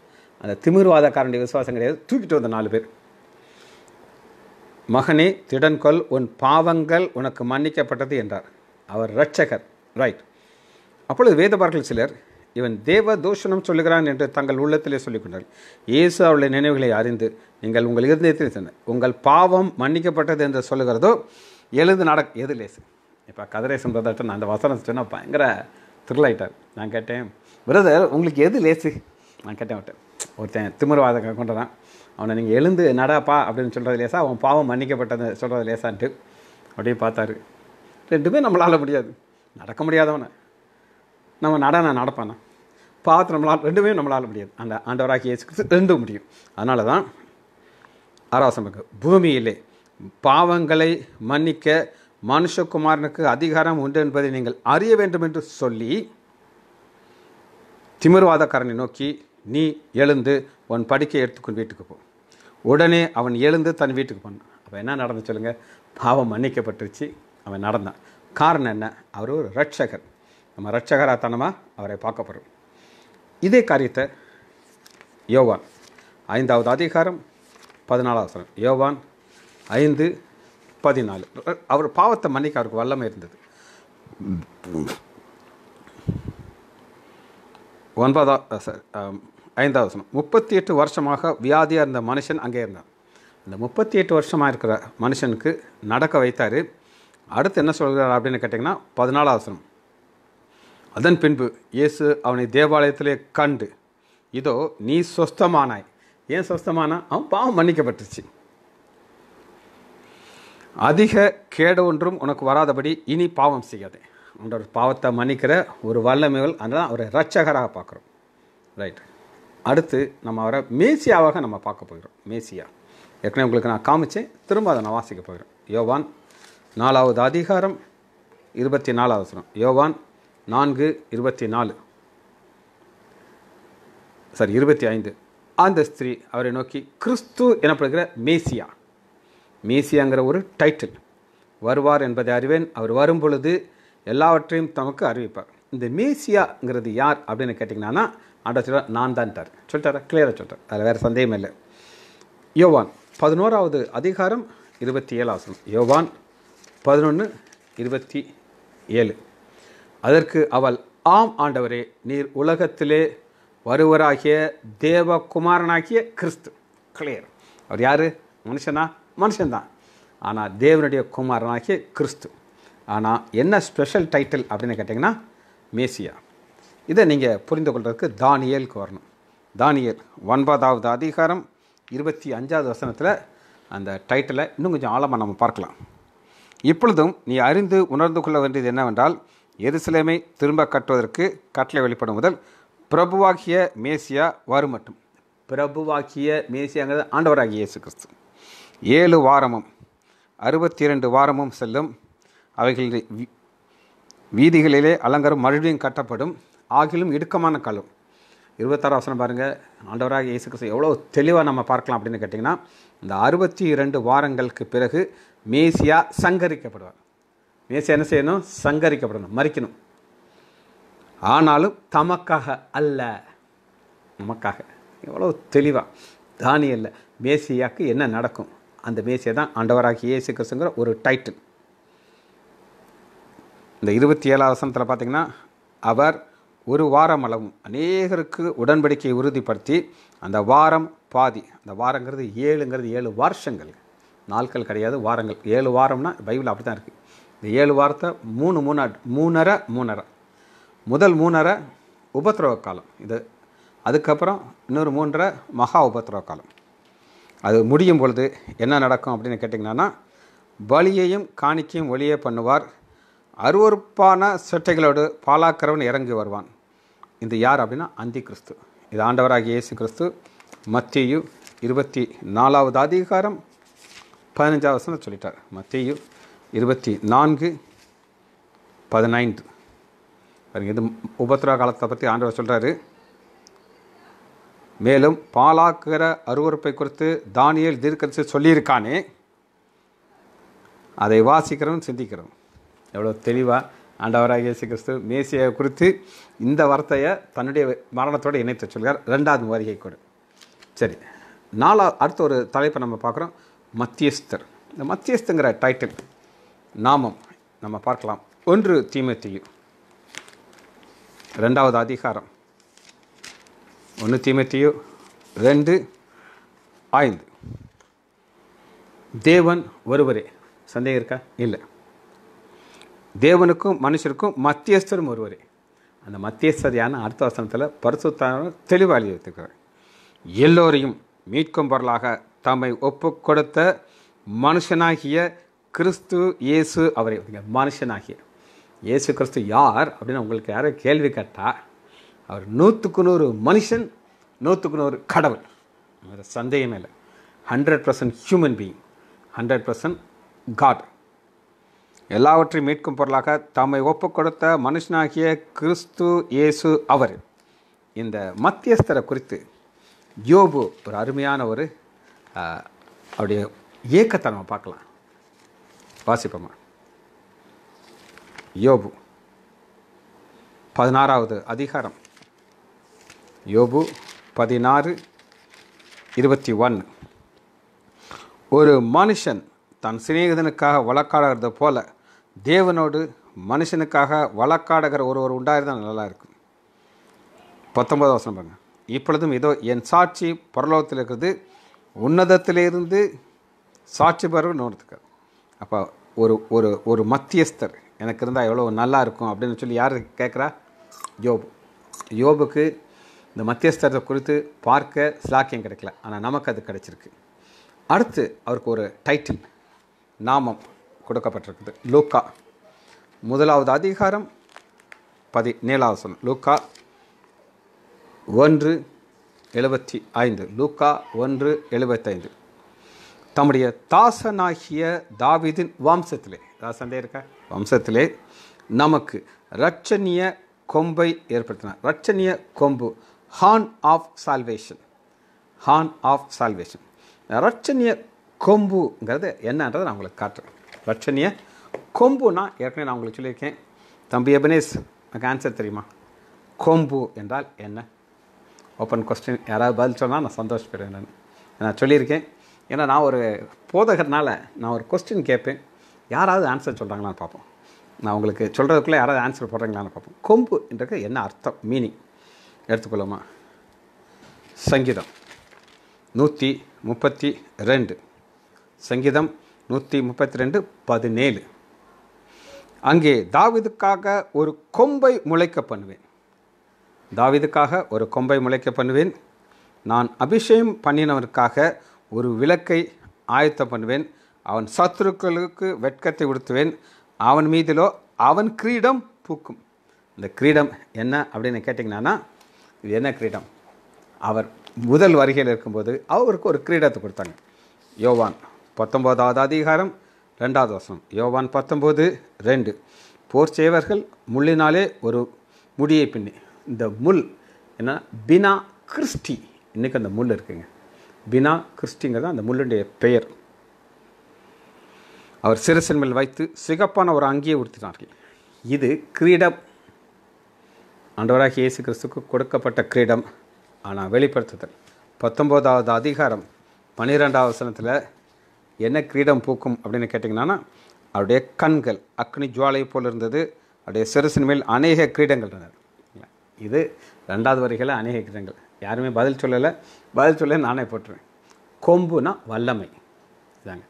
அந்த திமிர்வாதக்காரனுடைய விசுவாசம் கிடையாது தூக்கிட்டு வந்த நாலு பேர் மகனே திடன்கொள் உன் பாவங்கள் உனக்கு மன்னிக்கப்பட்டது என்றார் அவர் ரட்சகர் ரைட் அப்பொழுது வேதபார்கள் சிலர் இவன் தேவ தூஷணம் சொல்லுகிறான் என்று தங்கள் உள்ளத்திலே சொல்லிக்கொண்டார்கள் இயேசு அவளுடைய நினைவுகளை அறிந்து நீங்கள் உங்கள் இருந்தே உங்கள் பாவம் மன்னிக்கப்பட்டது என்று சொல்லுகிறதோ எழுந்து நடக் எது லேசு இப்போ கதிரை பிரதர்ட்ட நான் அந்த வசனம் சொன்னால் பயங்கர த்ரில்லாயிட்டார் நான் கேட்டேன் பிரதர் உங்களுக்கு எது லேசு நான் கேட்டேன் விட்டேன் ஒருத்தன் திமிர்வாத கொண்டுறான் அவனை நீங்கள் எழுந்து நடாப்பா அப்படின்னு சொல்கிறது லேசா அவன் பாவம் மன்னிக்கப்பட்டது சொல்கிறது லேசான்ட்டு அப்படியே பார்த்தாரு ரெண்டுமே நம்மளால் முடியாது நடக்க முடியாதவனை நம்ம நட நான் நடப்பானா பார்த்து நம்மளால் ரெண்டுமே நம்மளால் முடியாது அந்த ஆண்டவராகி இயேசுக்கு ரெண்டும் முடியும் அதனால தான் ஆராசமிக்கு பூமியிலே பாவங்களை மன்னிக்க மனுஷகுமாரனுக்கு அதிகாரம் உண்டு என்பதை நீங்கள் அறிய வேண்டும் என்று சொல்லி திமிர்வாதக்காரனை நோக்கி நீ எழுந்து உன் படிக்கை எடுத்துக்கொண்டு வீட்டுக்கு போ உடனே அவன் எழுந்து தன் வீட்டுக்கு போனான் அப்போ என்ன நடந்து சொல்லுங்கள் பாவம் மன்னிக்கப்பட்டுருச்சு அவன் நடந்தான் காரணம் என்ன அவர் ஒரு ரட்சகர் நம்ம ரட்சகராத்தனமாக அவரை பார்க்கப்படுறோம் இதே காரியத்தை யோவான் ஐந்தாவது அதிகாரம் பதினாலாவது யோவான் ஐந்து பதினாலு அவர் பாவத்தை மன்னிக்க அவருக்கு வல்லமை இருந்தது ஒன்பதா சார் ஐந்தாவது வசனம் முப்பத்தி எட்டு வருஷமாக வியாதியாக இருந்த மனுஷன் அங்கே இருந்தான் அந்த முப்பத்தி எட்டு வருஷமாக இருக்கிற மனுஷனுக்கு நடக்க வைத்தார் அடுத்து என்ன சொல்கிறார் அப்படின்னு கேட்டிங்கன்னா பதினாலாவது வசனம் அதன் பின்பு இயேசு அவனை தேவாலயத்திலே கண்டு இதோ நீ சொஸ்தமானாய் ஏன் சொஸ்தமானா அவன் பாவம் மன்னிக்கப்பட்டுச்சு அதிக கேடு ஒன்றும் உனக்கு வராதபடி இனி பாவம் செய்யாதே உன்னோட பாவத்தை மன்னிக்கிற ஒரு வல்லமைகள் அதனால் அவரை ரட்சகராக பார்க்குறோம் ரைட் அடுத்து நம்ம அவரை மேசியாவாக நம்ம பார்க்க போகிறோம் மேசியா ஏற்கனவே உங்களுக்கு நான் காமிச்சேன் திரும்ப அதை நான் வாசிக்க போகிறேன் யோவான் நாலாவது அதிகாரம் இருபத்தி நாலாவது யோவான் நான்கு இருபத்தி நாலு சாரி இருபத்தி ஐந்து அந்த ஸ்திரீ அவரை நோக்கி கிறிஸ்து எனப்படுகிற மேசியா மேசியாங்கிற ஒரு டைட்டில் வருவார் என்பதை அறிவேன் அவர் வரும் பொழுது எல்லாவற்றையும் தமக்கு அறிவிப்பார் இந்த மேசியாங்கிறது யார் அப்படின்னு கேட்டிங்கன்னா அண்ட சொல்கிறார் நான் தான்ட்டார் சொல்லிட்டாரா கிளியராக சொல்லிட்டார் அதில் வேறு சந்தேகம் இல்லை யோவான் பதினோராவது அதிகாரம் இருபத்தி ஏழாவது யோவான் பதினொன்று இருபத்தி ஏழு அதற்கு அவள் ஆம் ஆண்டவரே நீர் உலகத்திலே வருவராகிய தேவகுமாரனாகிய கிறிஸ்து கிளியர் அவர் யார் மனுஷனா மனுஷன்தான் ஆனால் தேவனுடைய குமாரனாகிய கிறிஸ்து ஆனால் என்ன ஸ்பெஷல் டைட்டில் அப்படின்னு கேட்டிங்கன்னா மேசியா இதை நீங்கள் புரிந்து கொள்வதற்கு தானியலுக்கு வரணும் தானியல் ஒன்பதாவது அதிகாரம் இருபத்தி அஞ்சாவது வசனத்தில் அந்த டைட்டிலை இன்னும் கொஞ்சம் ஆழமாக நம்ம பார்க்கலாம் இப்பொழுதும் நீ அறிந்து உணர்ந்து கொள்ள வேண்டியது என்னவென்றால் எருசலேமை திரும்ப கட்டுவதற்கு கட்டளை வெளிப்படும் முதல் பிரபுவாகிய மேசியா வருமட்டும் பிரபுவாக்கிய மேசியாங்கிறது ஆண்டவராகிய இயேசு கிறிஸ்து ஏழு வாரமும் அறுபத்தி இரண்டு வாரமும் செல்லும் அவைகளின் வீதிகளிலே அலங்காரம் மறுபடியும் கட்டப்படும் ஆகிலும் இடுக்கமான காலம் இருபத்தாறு வசனம் பாருங்கள் ஆண்டவராக இயேசு கிறிஸ்து எவ்வளோ தெளிவாக நம்ம பார்க்கலாம் அப்படின்னு கேட்டிங்கன்னா இந்த அறுபத்தி இரண்டு வாரங்களுக்கு பிறகு மேசியா சங்கரிக்கப்படுவார் நேசம் என்ன செய்யணும் சங்கரிக்கப்படணும் மறிக்கணும் ஆனாலும் தமக்காக அல்ல நமக்காக எவ்வளோ தெளிவாக இல்லை மேசியாவுக்கு என்ன நடக்கும் அந்த மேசியை தான் ஆண்டவராகி இயேசு ஒரு டைட்டில் இந்த இருபத்தி ஏழாவது வசனத்தில் பார்த்திங்கன்னா அவர் ஒரு வாரம் அளவும் அநேகருக்கு உடன்படிக்கையை உறுதிப்படுத்தி அந்த வாரம் பாதி அந்த வாரங்கிறது ஏழுங்கிறது ஏழு வருஷங்கள் நாட்கள் கிடையாது வாரங்கள் ஏழு வாரம்னா பைபிள் அப்படி தான் இருக்குது இந்த ஏழு வார்த்தை மூணு மூணா மூணரை மூணரை முதல் மூணரை உபத்திரவ காலம் இது அதுக்கப்புறம் இன்னொரு மூன்றரை மகா உபத்திரவ காலம் அது முடியும் பொழுது என்ன நடக்கும் அப்படின்னு கேட்டிங்கன்னா பலியையும் காணிக்கையும் ஒளியே பண்ணுவார் அருவறுப்பான சட்டைகளோடு பாலாக்கிறவன் இறங்கி வருவான் இந்த யார் அப்படின்னா அந்தி கிறிஸ்து இது ஆண்டவராக இயேசு கிறிஸ்து மத்தியு இருபத்தி நாலாவது அதிகாரம் பதினஞ்சாவது சொல்லிட்டார் மத்தியு இருபத்தி நான்கு பதினைந்து பாருங்க இது உபத்ரா காலத்தை பற்றி ஆண்டவர் சொல்கிறாரு மேலும் பாலாக்குகிற அருவறுப்பை குறித்து தானியல் தீர்க்கரிசி சொல்லியிருக்கானே அதை வாசிக்கிறோம் சிந்திக்கிறோம் எவ்வளோ தெளிவாக ஆண்டவராக இயேசு கிறிஸ்து மேசியை குறித்து இந்த வார்த்தையை தன்னுடைய மரணத்தோடு இணைத்து சொல்கிறார் ரெண்டாவது வருகை கூட சரி நாலா அடுத்த ஒரு தலைப்பை நம்ம பார்க்குறோம் மத்தியஸ்தர் இந்த மத்தியஸ்தங்கிற டைட்டில் நாமம் நம்ம பார்க்கலாம் ஒன்று தீமத்தியு ரெண்டாவது அதிகாரம் ஒன்று தீமத்தியு ரெண்டு ஐந்து தேவன் ஒருவரே சந்தேகம் இருக்கா இல்லை தேவனுக்கும் மனுஷருக்கும் மத்தியஸ்தரும் ஒருவரே அந்த மத்தியஸ்தரியான அர்த்தவசனத்தில் பரிசுத்தான தெளிவாளி எழுதி எல்லோரையும் மீட்கும் பொருளாக தம்மை ஒப்பு கொடுத்த மனுஷனாகிய கிறிஸ்து இயேசு அவரை மனுஷனாகிய இயேசு கிறிஸ்து யார் அப்படின்னு உங்களுக்கு யாரோ கேள்வி கேட்டால் அவர் நூற்றுக்கு நூறு மனுஷன் நூற்றுக்கு நூறு கடவுள் வேறு சந்தேகமே இல்லை hundred percent human being hundred percent God எல்லாவற்றையும் மீட்கும் பொருளாக தம்மை ஒப்பு கொடுத்த மனுஷனாகிய கிறிஸ்து இயேசு அவர் இந்த மத்தியஸ்தரை குறித்து யோபு ஒரு அருமையான ஒரு அவருடைய இயக்கத்தை நம்ம பார்க்கலாம் வாசிப்போமா யோபு பதினாறாவது அதிகாரம் யோபு பதினாறு இருபத்தி ஒன்று ஒரு மனுஷன் தன் சிநேகிதனுக்காக வழக்காடுகிறது போல தேவனோடு மனுஷனுக்காக வழக்காடுகிற ஒருவர் உண்டாயிருந்தால் நல்லா இருக்கும் பத்தொன்பது வருஷம் பாருங்க இப்பொழுதும் இதோ என் சாட்சி பரலோகத்தில் இருக்கிறது உன்னதத்திலிருந்து சாட்சி பருவம் நோர்த்துக்காது அப்போ ஒரு ஒரு ஒரு மத்தியஸ்தர் எனக்கு இருந்தால் எவ்வளோ நல்லா இருக்கும் அப்படின்னு சொல்லி யார் கேட்குறா யோபு யோபுக்கு இந்த மத்தியஸ்தரத்தை குறித்து பார்க்க ஸ்லாக்கியம் கிடைக்கல ஆனால் நமக்கு அது கிடைச்சிருக்கு அடுத்து அவருக்கு ஒரு டைட்டில் நாமம் கொடுக்கப்பட்டிருக்குது லூக்கா முதலாவது அதிகாரம் பதி நேழாவது சொன்ன லூக்கா ஒன்று எழுபத்தி ஐந்து லூக்கா ஒன்று எழுபத்தைந்து தம்முடைய தாசனாகிய தாவிதின் வம்சத்திலே தாசந்தே இருக்க வம்சத்திலே நமக்கு ரட்சணிய கொம்பை ஏற்படுத்தினார் ரட்சணிய கொம்பு horn of salvation horn of salvation ரட்சணிய கொம்புங்கிறது என்னன்றதை நான் உங்களுக்கு காட்டுறேன் ரட்சணிய கொம்புனா ஏற்கனவே நான் உங்களுக்கு சொல்லியிருக்கேன் தம்பி அபினேஷ் எனக்கு ஆன்சர் தெரியுமா கொம்பு என்றால் என்ன ஓப்பன் கொஸ்டின் யாராவது பதில் சொன்னால் நான் சந்தோஷப்படுவேன் நான் நான் சொல்லியிருக்கேன் ஏன்னா நான் ஒரு போதகர்னால் நான் ஒரு கொஸ்டின் கேட்பேன் யாராவது ஆன்சர் சொல்கிறாங்களான்னு பார்ப்போம் நான் உங்களுக்கு சொல்கிறதுக்குள்ளே யாராவது ஆன்சர் போடுறீங்களான்னு பார்ப்போம் கொம்பு என்றது என்ன அர்த்தம் மீனிங் எடுத்துக்கொள்ளுமா சங்கீதம் நூற்றி முப்பத்தி ரெண்டு சங்கீதம் நூற்றி முப்பத்தி ரெண்டு பதினேழு அங்கே தாவிதுக்காக ஒரு கொம்பை முளைக்க பண்ணுவேன் தாவிதுக்காக ஒரு கொம்பை முளைக்க பண்ணுவேன் நான் அபிஷேகம் பண்ணினவருக்காக ஒரு விளக்கை ஆயத்தம் பண்ணுவேன் அவன் சத்துருக்களுக்கு வெட்கத்தை உடுத்துவேன் அவன் மீதிலோ அவன் கிரீடம் பூக்கும் இந்த கிரீடம் என்ன அப்படின்னு கேட்டிங்கன்னா இது என்ன கிரீடம் அவர் முதல் வருகையில் இருக்கும்போது அவருக்கு ஒரு கிரீடத்தை கொடுத்தாங்க யோவான் பத்தொம்போதாவது அதிகாரம் ரெண்டாவது வருஷம் யோவான் பத்தொம்போது ரெண்டு போர் செய்வர்கள் முள்ளினாலே ஒரு முடியை பின்னி இந்த முள் என்ன பினா கிறிஸ்டி இன்றைக்கி அந்த முள் இருக்குங்க பினா கிறிஸ்டிங்கிறது அந்த முள்ளுடைய பெயர் அவர் சிறுசன் வைத்து சிகப்பான ஒரு அங்கியை உடுத்தினார்கள் இது கிரீடம் ஆண்டவராக இயேசு கிறிஸ்துக்கு கொடுக்கப்பட்ட கிரீடம் ஆனால் வெளிப்படுத்துதல் பத்தொம்போதாவது அதிகாரம் பன்னிரெண்டாவது வசனத்தில் என்ன கிரீடம் பூக்கும் அப்படின்னு கேட்டிங்கன்னா அவருடைய கண்கள் அக்னி ஜுவாலை போல் இருந்தது அவருடைய சிறுசின் மேல் அநேக கிரீடங்கள் இருந்தது இது ரெண்டாவது வரிகளில் அநேக கிரீடங்கள் யாருமே பதில் சொல்லலை பதில் சொல்ல நானே போட்டுருவேன் கொம்புனா வல்லமை இதாங்க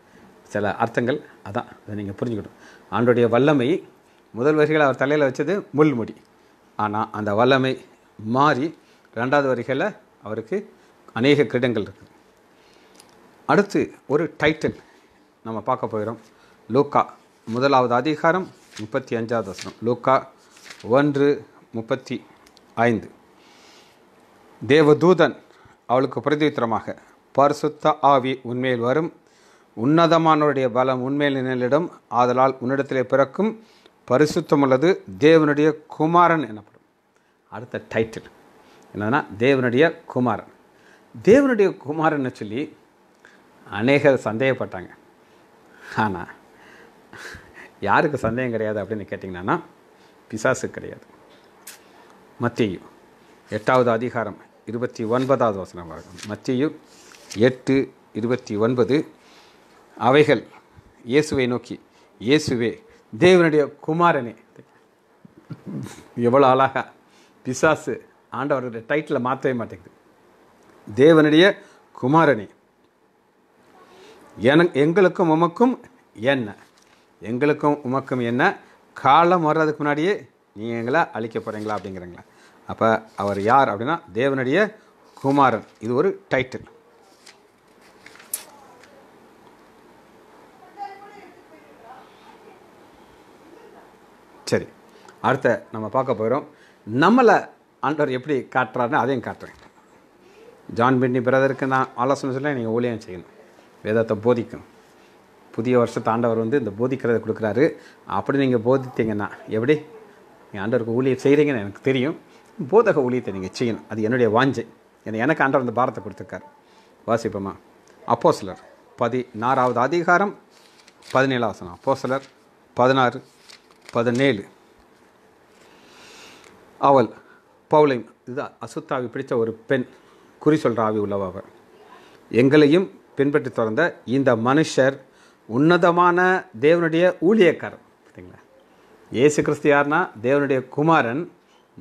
சில அர்த்தங்கள் அதான் அதை நீங்கள் புரிஞ்சுக்கணும் ஆண்டுடைய வல்லமை முதல் வரிகளை அவர் தலையில் வச்சது முள்முடி ஆனால் அந்த வல்லமை மாறி ரெண்டாவது வரிகளில் அவருக்கு அநேக கிரீடங்கள் இருக்குது அடுத்து ஒரு டைட்டில் நம்ம பார்க்க போகிறோம் லூக்கா முதலாவது அதிகாரம் முப்பத்தி அஞ்சாவது வசனம் லூக்கா ஒன்று முப்பத்தி ஐந்து தேவதூதன் அவளுக்கு பிரதித்திரமாக பரிசுத்த ஆவி உண்மையில் வரும் உன்னதமானவருடைய பலம் உண்மையில் நிழலிடும் ஆதலால் உன்னிடத்திலே பிறக்கும் பரிசுத்தம் உள்ளது தேவனுடைய குமாரன் எனப்படும் அடுத்த டைட்டில் என்னென்னா தேவனுடைய குமாரன் தேவனுடைய குமாரன்னு சொல்லி அநேகர் சந்தேகப்பட்டாங்க ஆனால் யாருக்கு சந்தேகம் கிடையாது அப்படின்னு கேட்டிங்கன்னா பிசாசு கிடையாது மத்தியும் எட்டாவது அதிகாரம் இருபத்தி ஒன்பதாவது வசனம் வரைக்கும் மத்தியு எட்டு இருபத்தி ஒன்பது அவைகள் இயேசுவை நோக்கி இயேசுவே தேவனுடைய குமாரனே எவ்வளோ அழகாக பிசாசு ஆண்டவர்களுடைய டைட்டில் மாற்றவே மாட்டேங்குது தேவனுடைய குமாரனே என எங்களுக்கும் உமக்கும் என்ன எங்களுக்கும் உமக்கும் என்ன காலம் வர்றதுக்கு முன்னாடியே நீங்கள் எங்களை அழிக்க போகிறீங்களா அப்படிங்கிறீங்களா அப்போ அவர் யார் அப்படின்னா தேவனுடைய குமாரன் இது ஒரு டைட்டில் சரி அடுத்த நம்ம பார்க்க போகிறோம் நம்மளை ஆண்டவர் எப்படி காட்டுறாருன்னு அதையும் காட்டுறேன் ஜான் பின்னி பிரதருக்கு நான் ஆலோசனை சொல்ல நீங்கள் ஊழியம் செய்யணும் வேதத்தை போதிக்கணும் புதிய வருஷத்தை ஆண்டவர் வந்து இந்த போதிக்கிறத கொடுக்குறாரு அப்படி நீங்கள் போதித்தீங்கன்னா எப்படி நீங்கள் ஆண்டவருக்கு ஊழியம் செய்கிறீங்கன்னு எனக்கு தெரியும் போதக ஊழியத்தை நீங்கள் செய்யணும் அது என்னுடைய வாஞ்சை என்னை எனக்கு ஆண்டவர் அந்த பாரத்தை கொடுத்துருக்கார் வாசிப்போமா அப்போ சிலர் பதினாறாவது அதிகாரம் பதினேழு வசனம் அப்போ சிலர் பதினாறு பதினேழு அவள் பவுலை இது அசுத்தாவி பிடித்த ஒரு பெண் குறி சொல்கிற ஆவி உள்ளவர் எங்களையும் பின்பற்றி தொடர்ந்த இந்த மனுஷர் உன்னதமான தேவனுடைய ஊழியக்காரர் பார்த்தீங்களா ஏசு கிறிஸ்து யார்னா தேவனுடைய குமாரன்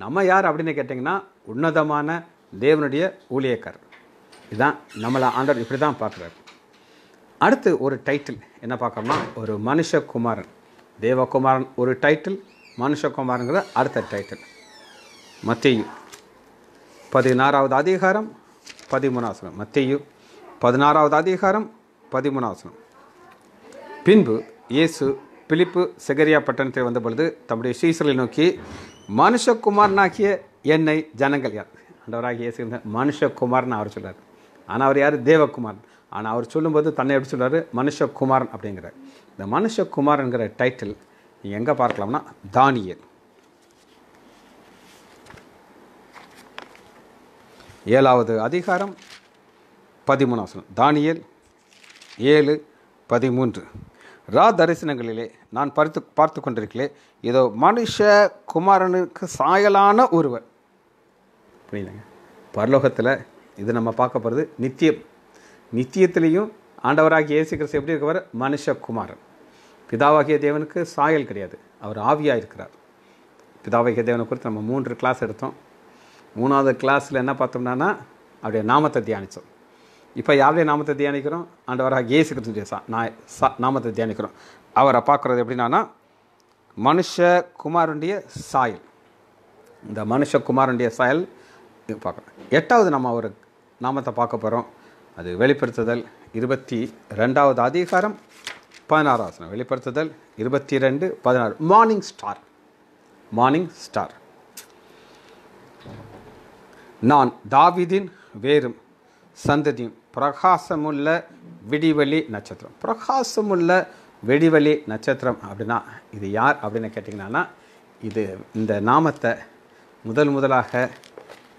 நம்ம யார் அப்படின்னு கேட்டிங்கன்னா உன்னதமான தேவனுடைய ஊழியக்கார் இதுதான் நம்மளை ஆண்டவர் இப்படி தான் பார்க்குறாரு அடுத்து ஒரு டைட்டில் என்ன பார்க்கணும்னா ஒரு மனுஷகுமாரன் தேவகுமாரன் ஒரு டைட்டில் மனுஷகுமாரங்கிற அடுத்த டைட்டில் மத்தியு பதினாறாவது அதிகாரம் பதிமூணாசனம் மத்தியு பதினாறாவது அதிகாரம் பதிமூணாசனம் பின்பு இயேசு பிலிப்பு செகரியா பட்டணத்தில் வந்தபொழுது தம்முடைய சீசலை நோக்கி மனுஷகுமார்னு ஆகிய என்னை ஜனங்கள் யார் ஆண்டவராகிய சேர்ந்த மனுஷகுமார்னு அவர் சொல்கிறார் ஆனால் அவர் யார் தேவகுமார் ஆனால் அவர் சொல்லும்போது தன்னை எப்படி சொல்கிறார் மனுஷகுமாரன் அப்படிங்கிறார் இந்த மனுஷகுமார்ங்கிற டைட்டில் நீங்கள் எங்கே பார்க்கலாம்னா தானியல் ஏழாவது அதிகாரம் பதிமூணாம் தானியல் ஏழு பதிமூன்று ரா தரிசனங்களிலே நான் பார்த்து பார்த்து கொண்டிருக்கிறேன் ஏதோ மனுஷ குமாரனுக்கு சாயலான ஒருவர் புரியுதுங்க பரலோகத்தில் இது நம்ம பார்க்க போகிறது நித்தியம் நித்தியத்திலையும் ஆண்டவராகிய இயேசு எப்படி இருக்கவர் குமாரன் பிதாவாகிய தேவனுக்கு சாயல் கிடையாது அவர் ஆவியாக இருக்கிறார் பிதாவாகிய தேவனை குறித்து நம்ம மூன்று கிளாஸ் எடுத்தோம் மூணாவது கிளாஸில் என்ன பார்த்தோம்னா அப்படியே நாமத்தை தியானித்தோம் இப்போ யாருடைய நாமத்தை தியானிக்கிறோம் ஆண்டவராக இயேசு கிறிஸ்துடைய சா நான் சா நாமத்தை தியானிக்கிறோம் அவரை பார்க்குறது எப்படின்னா மனுஷ குமாரனுடைய சாயல் இந்த மனுஷ மனுஷகுமாரனுடைய சாயல் பார்க்குறோம் எட்டாவது நம்ம ஒரு நாமத்தை பார்க்க போகிறோம் அது வெளிப்படுத்துதல் இருபத்தி ரெண்டாவது அதிகாரம் பதினாறாவது வெளிப்படுத்துதல் இருபத்தி ரெண்டு பதினாறு மார்னிங் ஸ்டார் மார்னிங் ஸ்டார் நான் தாவிதின் வேறும் சந்ததியும் பிரகாசமுள்ள விடிவெளி நட்சத்திரம் பிரகாசமுள்ள வெடிவெளி நட்சத்திரம் அப்படின்னா இது யார் அப்படின்னு கேட்டிங்கன்னா இது இந்த நாமத்தை முதல் முதலாக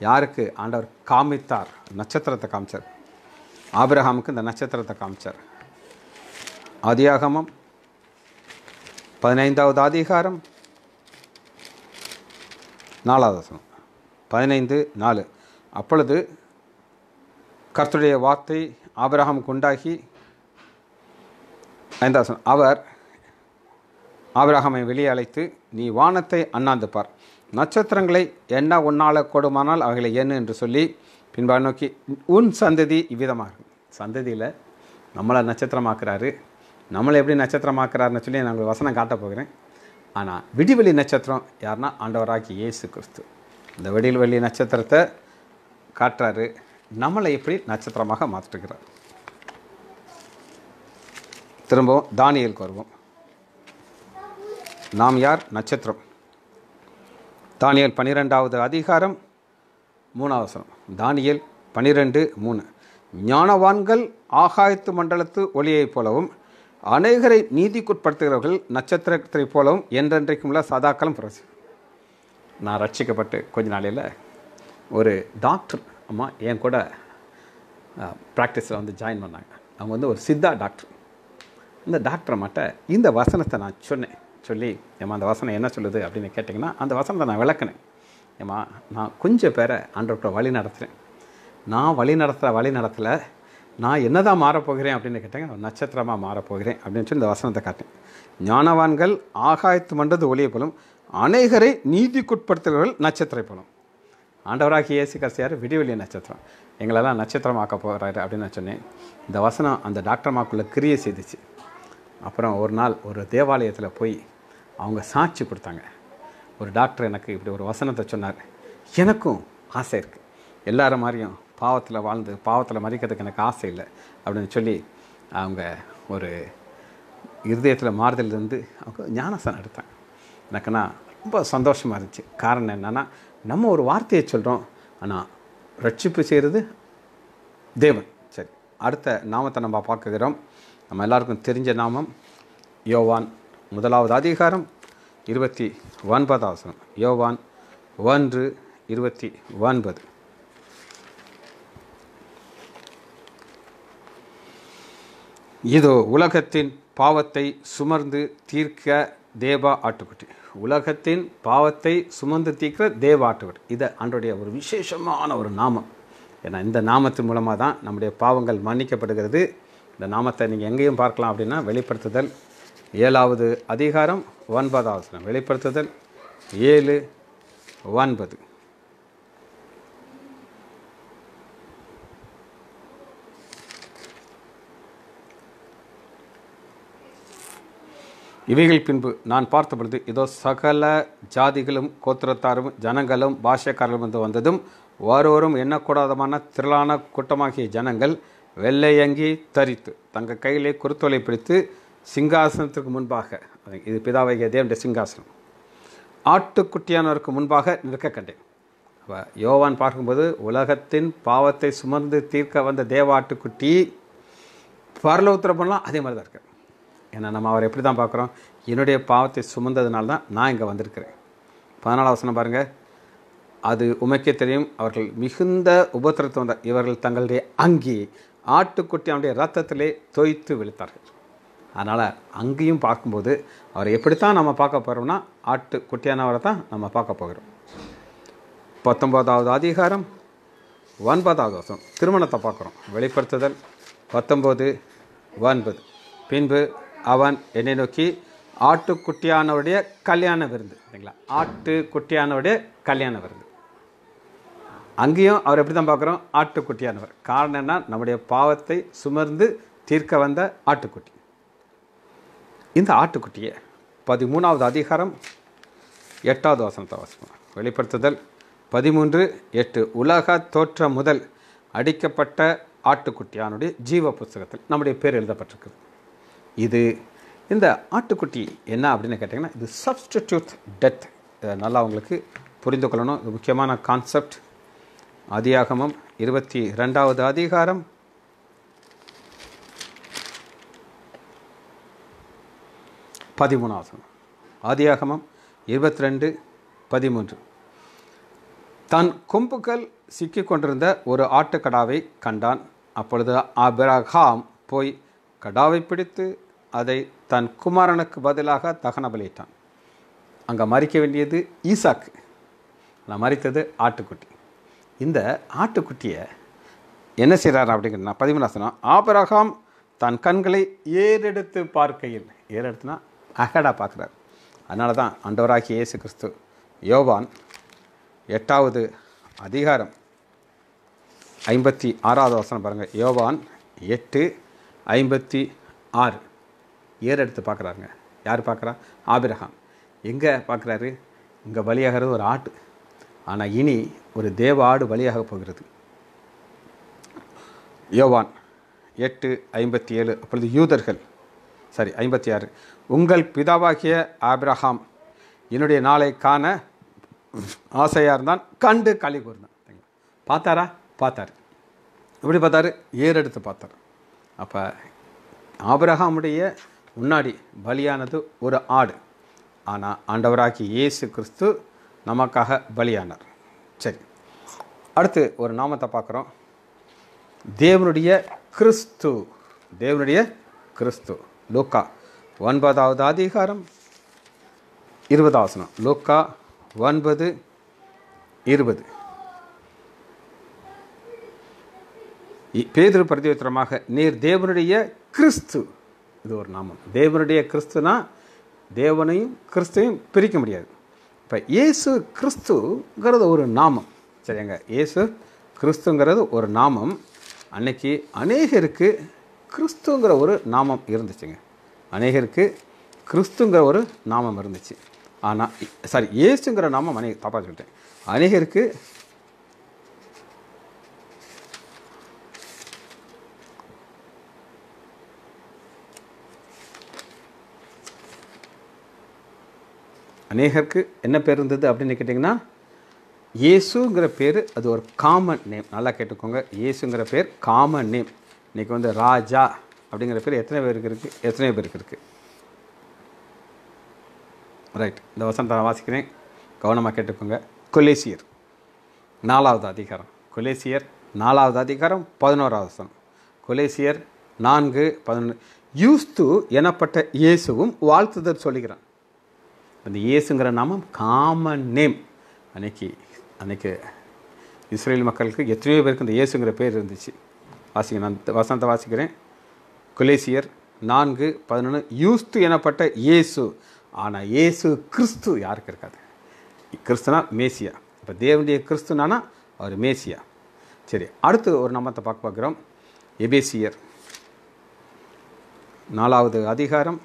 யாருக்கு ஆண்டவர் காமித்தார் நட்சத்திரத்தை காமிச்சார் ஆபிரஹாமுக்கு இந்த நட்சத்திரத்தை காமிச்சார் ஆதியாகமம் பதினைந்தாவது அதிகாரம் நாலாவது பதினைந்து நாலு அப்பொழுது கர்த்தருடைய வார்த்தை ஆபிரகாம் கொண்டாகி ஐந்தாசன் அவர் ஆபிரகாமை வெளியே அழைத்து நீ வானத்தை அண்ணாந்து பார் நட்சத்திரங்களை என்ன உன்னால் கொடுமானால் அவைகளை என்ன என்று சொல்லி பின்பா நோக்கி உன் சந்ததி இருக்கும் சந்ததியில் நம்மளை நட்சத்திரமாக்குறாரு நம்மளை எப்படி நட்சத்திரமாக்குறாருன்னு சொல்லி நான் உங்களுக்கு வசனம் காட்ட போகிறேன் ஆனால் விடிவெளி நட்சத்திரம் யாருன்னா ஆண்டவராகி இயேசு கிறிஸ்து இந்த விடிவெளி நட்சத்திரத்தை காட்டுறாரு நம்மளை எப்படி நட்சத்திரமாக மாற்றிட்டுக்கிறார் திரும்பவும் தானியலுக்கு வருவோம் நாம் யார் நட்சத்திரம் தானியல் பன்னிரெண்டாவது அதிகாரம் மூணாவசனம் தானியல் பன்னிரெண்டு மூணு ஞானவான்கள் ஆகாயத்து மண்டலத்து ஒளியைப் போலவும் அநேகரை நீதிக்குட்படுத்துகிறவர்கள் நட்சத்திரத்தைப் போலவும் என்றென்றைக்கும் உள்ள சதாக்காலம் புரட்சி நான் ரட்சிக்கப்பட்டு கொஞ்ச நாளையில் ஒரு டாக்டர் அம்மா என் கூட ப்ராக்டிஸில் வந்து ஜாயின் பண்ணாங்க அவங்க வந்து ஒரு சித்தா டாக்டர் இந்த டாக்டரை மாட்ட இந்த வசனத்தை நான் சொன்னேன் சொல்லி ஏம்மா அந்த வசனம் என்ன சொல்லுது அப்படின்னு கேட்டிங்கன்னா அந்த வசனத்தை நான் விளக்குனேன் ஏம்மா நான் கொஞ்சம் பேரை ஆண்டவர்கிட்ட வழி நடத்துகிறேன் நான் வழி நடத்துகிற வழி நடத்தலை நான் என்ன தான் மாறப்போகிறேன் அப்படின்னு கேட்டாங்க நட்சத்திரமாக மாறப்போகிறேன் அப்படின்னு சொல்லி இந்த வசனத்தை காட்டேன் ஞானவான்கள் ஆகாயத்து மன்றது ஒளியை போலும் அநேகரை நீதிக்குட்படுத்துகிறவர்கள் நட்சத்திரை போலும் ஆண்டவராக இயேசு கசியார் விடிவெளி நட்சத்திரம் எங்களெல்லாம் நட்சத்திரமாக்க போகிறாரு அப்படின்னு நான் சொன்னேன் இந்த வசனம் அந்த டாக்டர்மாக்குள்ளே கிரியை செய்துச்சு அப்புறம் ஒரு நாள் ஒரு தேவாலயத்தில் போய் அவங்க சாட்சி கொடுத்தாங்க ஒரு டாக்டர் எனக்கு இப்படி ஒரு வசனத்தை சொன்னார் எனக்கும் ஆசை இருக்குது எல்லார மாதிரியும் பாவத்தில் வாழ்ந்து பாவத்தில் மறிக்கிறதுக்கு எனக்கு ஆசை இல்லை அப்படின்னு சொல்லி அவங்க ஒரு இருதயத்தில் மாறுதல் இருந்து அவங்க ஞானசனம் எடுத்தாங்க எனக்குன்னா ரொம்ப சந்தோஷமாக இருந்துச்சு காரணம் என்னென்னா நம்ம ஒரு வார்த்தையை சொல்கிறோம் ஆனால் ரட்சிப்பு செய்கிறது தேவன் சரி அடுத்த நாமத்தை நம்ம பார்க்குகிறோம் நம்ம எல்லாருக்கும் தெரிஞ்ச நாமம் யோவான் முதலாவது அதிகாரம் இருபத்தி ஒன்பது யோவான் ஒன்று இருபத்தி ஒன்பது இதோ உலகத்தின் பாவத்தை சுமர்ந்து தீர்க்க தேவா ஆட்டுக்குட்டி உலகத்தின் பாவத்தை சுமந்து தீர்க்கிற தேவாட்டவர் இதை அன்றைய ஒரு விசேஷமான ஒரு நாமம் ஏன்னா இந்த நாமத்தின் மூலமாக தான் நம்முடைய பாவங்கள் மன்னிக்கப்படுகிறது இந்த நாமத்தை நீங்கள் எங்கேயும் பார்க்கலாம் அப்படின்னா வெளிப்படுத்துதல் ஏழாவது அதிகாரம் ஒன்பதாவது வெளிப்படுத்துதல் ஏழு ஒன்பது இவைகள் பின்பு நான் பார்த்த பொழுது இதோ சகல ஜாதிகளும் கோத்திரத்தாரும் ஜனங்களும் பாஷக்காரர்களும் வந்து வந்ததும் ஒருவரும் எண்ணக்கூடாதமான திரளான கூட்டமாகிய ஜனங்கள் வெள்ளையங்கி தரித்து தங்கள் கையிலே குருத்தொலை பிடித்து சிங்காசனத்துக்கு முன்பாக இது பிதாவைகிய தேவனுடைய சிங்காசனம் ஆட்டுக்குட்டியானவருக்கு முன்பாக நிற்க கண்டேன் யோவான் பார்க்கும்போது உலகத்தின் பாவத்தை சுமந்து தீர்க்க வந்த தேவ ஆட்டுக்குட்டி பரலோத்திரம் பண்ணலாம் அதே மாதிரி தான் இருக்கேன் ஏன்னா நம்ம அவர் எப்படி தான் பார்க்குறோம் என்னுடைய பாவத்தை சுமந்ததுனால தான் நான் இங்கே வந்திருக்கிறேன் பதினாலாம் வசனம் பாருங்கள் அது உமைக்கே தெரியும் அவர்கள் மிகுந்த உபத்திரத்து வந்த இவர்கள் தங்களுடைய அங்கி ஆட்டுக்குட்டி அவனுடைய ரத்தத்திலே தோய்த்து விழுத்தார்கள் அதனால் அங்கேயும் பார்க்கும்போது அவரை எப்படித்தான் நம்ம பார்க்க போகிறோம்னா ஆட்டு குட்டியானவரை தான் நம்ம பார்க்க போகிறோம் பத்தொம்போதாவது அதிகாரம் ஒன்பதாவது வருஷம் திருமணத்தை பார்க்குறோம் வெளிப்படுத்துதல் பத்தொம்போது ஒன்பது பின்பு அவன் என்னை நோக்கி ஆட்டுக்குட்டியானவருடைய கல்யாண விருந்து சரிங்களா ஆட்டுக்குட்டியானவருடைய கல்யாண விருந்து அங்கேயும் அவர் எப்படி தான் பார்க்குறோம் ஆட்டுக்குட்டியானவர் காரணம் என்ன நம்முடைய பாவத்தை சுமர்ந்து தீர்க்க வந்த ஆட்டுக்குட்டி இந்த ஆட்டுக்குட்டியை பதிமூணாவது அதிகாரம் எட்டாவது வசனத்தை வசனம் வெளிப்படுத்துதல் பதிமூன்று எட்டு உலக தோற்றம் முதல் அடிக்கப்பட்ட ஆட்டுக்குட்டியானுடைய ஜீவ புஸ்தகத்தில் நம்முடைய பேர் எழுதப்பட்டிருக்குது இது இந்த ஆட்டுக்குட்டி என்ன அப்படின்னு கேட்டிங்கன்னா இது சப்ஸ்டிடியூட் டெத் இதை நல்லா அவங்களுக்கு புரிந்து கொள்ளணும் இது முக்கியமான கான்செப்ட் அதியாகமம் இருபத்தி ரெண்டாவது அதிகாரம் பதிமூணாவது ஆதியாகமம் இருபத்தி ரெண்டு பதிமூன்று தன் கொம்புகள் சிக்கி கொண்டிருந்த ஒரு ஆட்டுக்கடாவை கண்டான் அப்பொழுது அபிரஹாம் போய் கடாவை பிடித்து அதை தன் குமாரனுக்கு பதிலாக தகன பலியிட்டான் அங்கே மறிக்க வேண்டியது ஈசாக்கு நான் மறித்தது ஆட்டுக்குட்டி இந்த ஆட்டுக்குட்டியை என்ன செய்கிறார் அப்படிங்கிறனா பதிமூணாசனம் ஆபரகாம் தன் கண்களை ஏறெடுத்து பார்க்கையில் ஏறெடுத்துனா அகடாக பார்க்குறார் அதனால தான் அண்டவராகி இயேசு கிறிஸ்து யோவான் எட்டாவது அதிகாரம் ஐம்பத்தி ஆறாவது வசனம் பாருங்கள் யோவான் எட்டு ஐம்பத்தி ஆறு ஏர் எடுத்து பார்க்குறாருங்க யார் பார்க்குறா ஆபிரகாம் எங்கே பார்க்குறாரு இங்கே வழியாகிறது ஒரு ஆட்டு ஆனால் இனி ஒரு தேவ ஆடு வழியாக போகிறது யோவான் எட்டு ஐம்பத்தி ஏழு அப்பொழுது யூதர்கள் சாரி ஐம்பத்தி ஆறு உங்கள் பிதாவாகிய ஆபிரஹாம் என்னுடைய நாளை காண ஆசையாக இருந்தான் கண்டு களி கூர்ந்தான் பார்த்தாரா பார்த்தார் எப்படி பார்த்தாரு ஏறெடுத்து பார்த்தார் அப்போ ஆபிரஹாமுடைய முன்னாடி பலியானது ஒரு ஆடு ஆனால் ஆண்டவராகி இயேசு கிறிஸ்து நமக்காக பலியானார் சரி அடுத்து ஒரு நாமத்தை பார்க்குறோம் தேவனுடைய கிறிஸ்து தேவனுடைய கிறிஸ்து லோக்கா ஒன்பதாவது அதிகாரம் இருபதாசனம் லோக்கா ஒன்பது இருபது பேதர் பிரதியுத்தரமாக நீர் தேவனுடைய கிறிஸ்து இது ஒரு நாமம் தேவனுடைய கிறிஸ்துனா தேவனையும் கிறிஸ்துவையும் பிரிக்க முடியாது இப்போ இயேசு கிறிஸ்துங்கிறது ஒரு நாமம் சரியாங்க இயேசு கிறிஸ்துங்கிறது ஒரு நாமம் அன்னைக்கு அநேகருக்கு கிறிஸ்துங்கிற ஒரு நாமம் இருந்துச்சுங்க அநேகருக்கு கிறிஸ்துங்கிற ஒரு நாமம் இருந்துச்சு ஆனால் சாரி ஏசுங்கிற நாமம் அநேக தப்பாக சொல்லிட்டேன் அநேகருக்கு அநேகருக்கு என்ன பேர் இருந்தது அப்படின்னு கேட்டிங்கன்னா இயேசுங்கிற பேர் அது ஒரு காமன் நேம் நல்லா கேட்டுக்கோங்க இயேசுங்கிற பேர் காமன் நேம் இன்றைக்கி வந்து ராஜா அப்படிங்கிற பேர் எத்தனை பேருக்கு இருக்குது எத்தனை பேருக்கு இருக்குது ரைட் இந்த வசனத்தை நான் வாசிக்கிறேன் கவனமாக கேட்டுக்கோங்க கொலேசியர் நாலாவது அதிகாரம் கொலேசியர் நாலாவது அதிகாரம் பதினோராவது வசனம் கொலேசியர் நான்கு பதினொன்று யூஸ்து எனப்பட்ட இயேசுவும் வாழ்த்துதல் சொல்லுகிறான் இந்த இயேசுங்கிற நாமம் காமன் நேம் அன்னைக்கு அன்னைக்கு இஸ்ரேல் மக்களுக்கு எத்தனையோ பேருக்கு இந்த இயேசுங்கிற பேர் இருந்துச்சு வாசிங்க நான் வசந்த வாசிக்கிறேன் குலேசியர் நான்கு பதினொன்று யூஸ்து எனப்பட்ட இயேசு ஆனால் இயேசு கிறிஸ்து யாருக்கு இருக்காது கிறிஸ்துனா மேசியா இப்போ தேவனுடைய கிறிஸ்துனானா அவர் மேசியா சரி அடுத்து ஒரு நாமத்தை பார்க்க பார்க்குறோம் எபேசியர் நாலாவது அதிகாரம்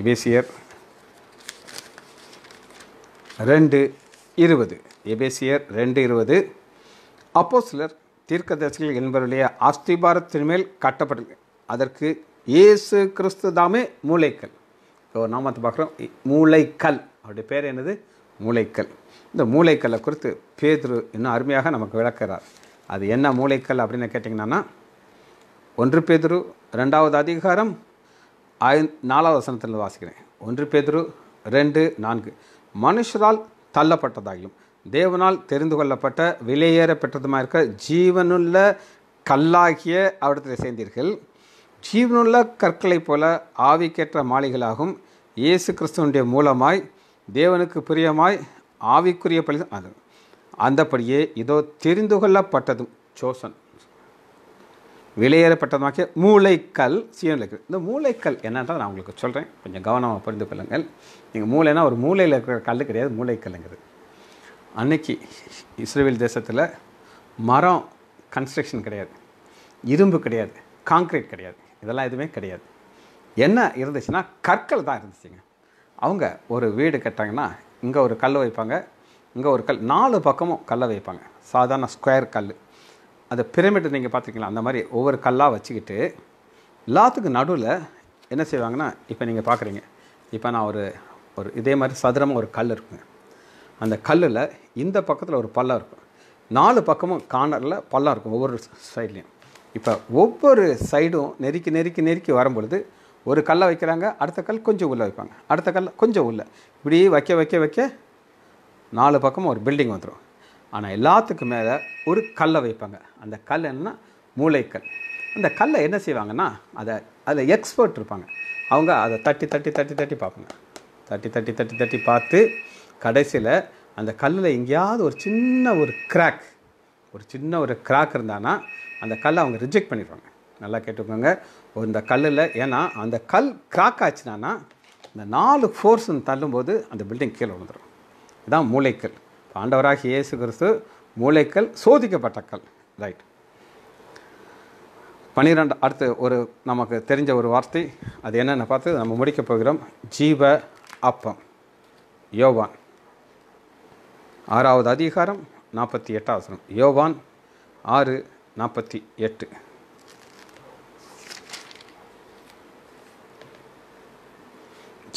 எபேசியர் ரெண்டு இருபது எபேசியர் ரெண்டு இருபது அப்போ சிலர் தீர்க்கதரிசிகள் என்பவருடைய அஸ்திபாரத்தின் மேல் காட்டப்பட்டது அதற்கு இயேசு கிறிஸ்து தாமே மூளைக்கல் இப்போ நாமத்தை பார்க்குறோம் மூளைக்கல் அவருடைய பேர் என்னது மூளைக்கல் இந்த மூளைக்கல்லை குறித்து பேதுரு இன்னும் அருமையாக நமக்கு விளக்குறார் அது என்ன மூளைக்கல் அப்படின்னு கேட்டிங்கன்னா ஒன்று பேதுரு ரெண்டாவது அதிகாரம் ஐ நாலாவது வசனத்தில் வாசிக்கிறேன் ஒன்று பேதரு ரெண்டு நான்கு மனுஷரால் தள்ளப்பட்டதாகியும் தேவனால் தெரிந்து கொள்ளப்பட்ட விலையேற பெற்றதுமாக இருக்க ஜீவனுள்ள கல்லாகிய அவரிடத்தில் சேர்ந்தீர்கள் ஜீவனுள்ள கற்களைப் போல ஆவிக்கேற்ற மாளிகளாகும் இயேசு கிறிஸ்துவனுடைய மூலமாய் தேவனுக்கு பிரியமாய் ஆவிக்குரிய பலி அது அந்தபடியே இதோ தெரிந்து கொள்ளப்பட்டதும் சோசன் வெளியேறப்பட்டதுமாக்கிய மூளைக்கல் சீன இருக்குது இந்த மூளைக்கல் என்னன்றதை நான் உங்களுக்கு சொல்கிறேன் கொஞ்சம் கவனமாக புரிந்து கொள்ளுங்கள் நீங்கள் மூளைனா ஒரு மூளையில் இருக்கிற கல் கிடையாது மூளைக்கல்லுங்கிறது அன்னைக்கு இஸ்ரேல் தேசத்தில் மரம் கன்ஸ்ட்ரக்ஷன் கிடையாது இரும்பு கிடையாது காங்க்ரீட் கிடையாது இதெல்லாம் எதுவுமே கிடையாது என்ன இருந்துச்சுன்னா கற்கள் தான் இருந்துச்சுங்க அவங்க ஒரு வீடு கட்டாங்கன்னா இங்கே ஒரு கல் வைப்பாங்க இங்கே ஒரு கல் நாலு பக்கமும் கல்லை வைப்பாங்க சாதாரண ஸ்கொயர் கல் அந்த பிரமிட் நீங்கள் பார்த்துருக்கீங்களா அந்த மாதிரி ஒவ்வொரு கல்லாக வச்சுக்கிட்டு எல்லாத்துக்கும் நடுவில் என்ன செய்வாங்கன்னா இப்போ நீங்கள் பார்க்குறீங்க இப்போ நான் ஒரு ஒரு இதே மாதிரி சதுரமாக ஒரு கல் இருக்குங்க அந்த கல்லில் இந்த பக்கத்தில் ஒரு பள்ளம் இருக்கும் நாலு பக்கமும் கார்னரில் பள்ளம் இருக்கும் ஒவ்வொரு சைட்லேயும் இப்போ ஒவ்வொரு சைடும் நெருக்கி நெருக்கி நெருக்கி வரும்பொழுது ஒரு கல்லை வைக்கிறாங்க அடுத்த கல் கொஞ்சம் உள்ளே வைப்பாங்க அடுத்த கல் கொஞ்சம் உள்ளே இப்படி வைக்க வைக்க வைக்க நாலு பக்கமும் ஒரு பில்டிங் வந்துடும் ஆனால் எல்லாத்துக்கும் மேலே ஒரு கல்லை வைப்பாங்க அந்த கல் என்னென்னா மூளைக்கல் அந்த கல்லை என்ன செய்வாங்கன்னா அதை அதில் எக்ஸ்பர்ட் இருப்பாங்க அவங்க அதை தட்டி தட்டி தட்டி தட்டி பார்ப்பாங்க தட்டி தட்டி தட்டி தட்டி பார்த்து கடைசியில் அந்த கல்லில் எங்கேயாவது ஒரு சின்ன ஒரு கிராக் ஒரு சின்ன ஒரு கிராக் இருந்தான்னா அந்த கல்லை அவங்க ரிஜெக்ட் பண்ணிடுவாங்க நல்லா கேட்டுக்கோங்க ஒரு இந்த கல்லில் ஏன்னா அந்த கல் கிராக் ஆச்சுனானா இந்த நாலு ஃபோர்ஸுன்னு தள்ளும்போது அந்த பில்டிங் கீழே விழுந்துடும் இதுதான் மூளைக்கல் ஆண்டவராக இயேசு கிறிஸ்து மூளைக்கல் சோதிக்கப்பட்ட கல் ரைட் பன்னிரெண்டு அடுத்து ஒரு நமக்கு தெரிஞ்ச ஒரு வார்த்தை அது என்னென்னு பார்த்து நம்ம முடிக்கப் போகிறோம் ஜீவ அப்பம் யோவான் ஆறாவது அதிகாரம் நாற்பத்தி எட்டாவது யோவான் ஆறு நாற்பத்தி எட்டு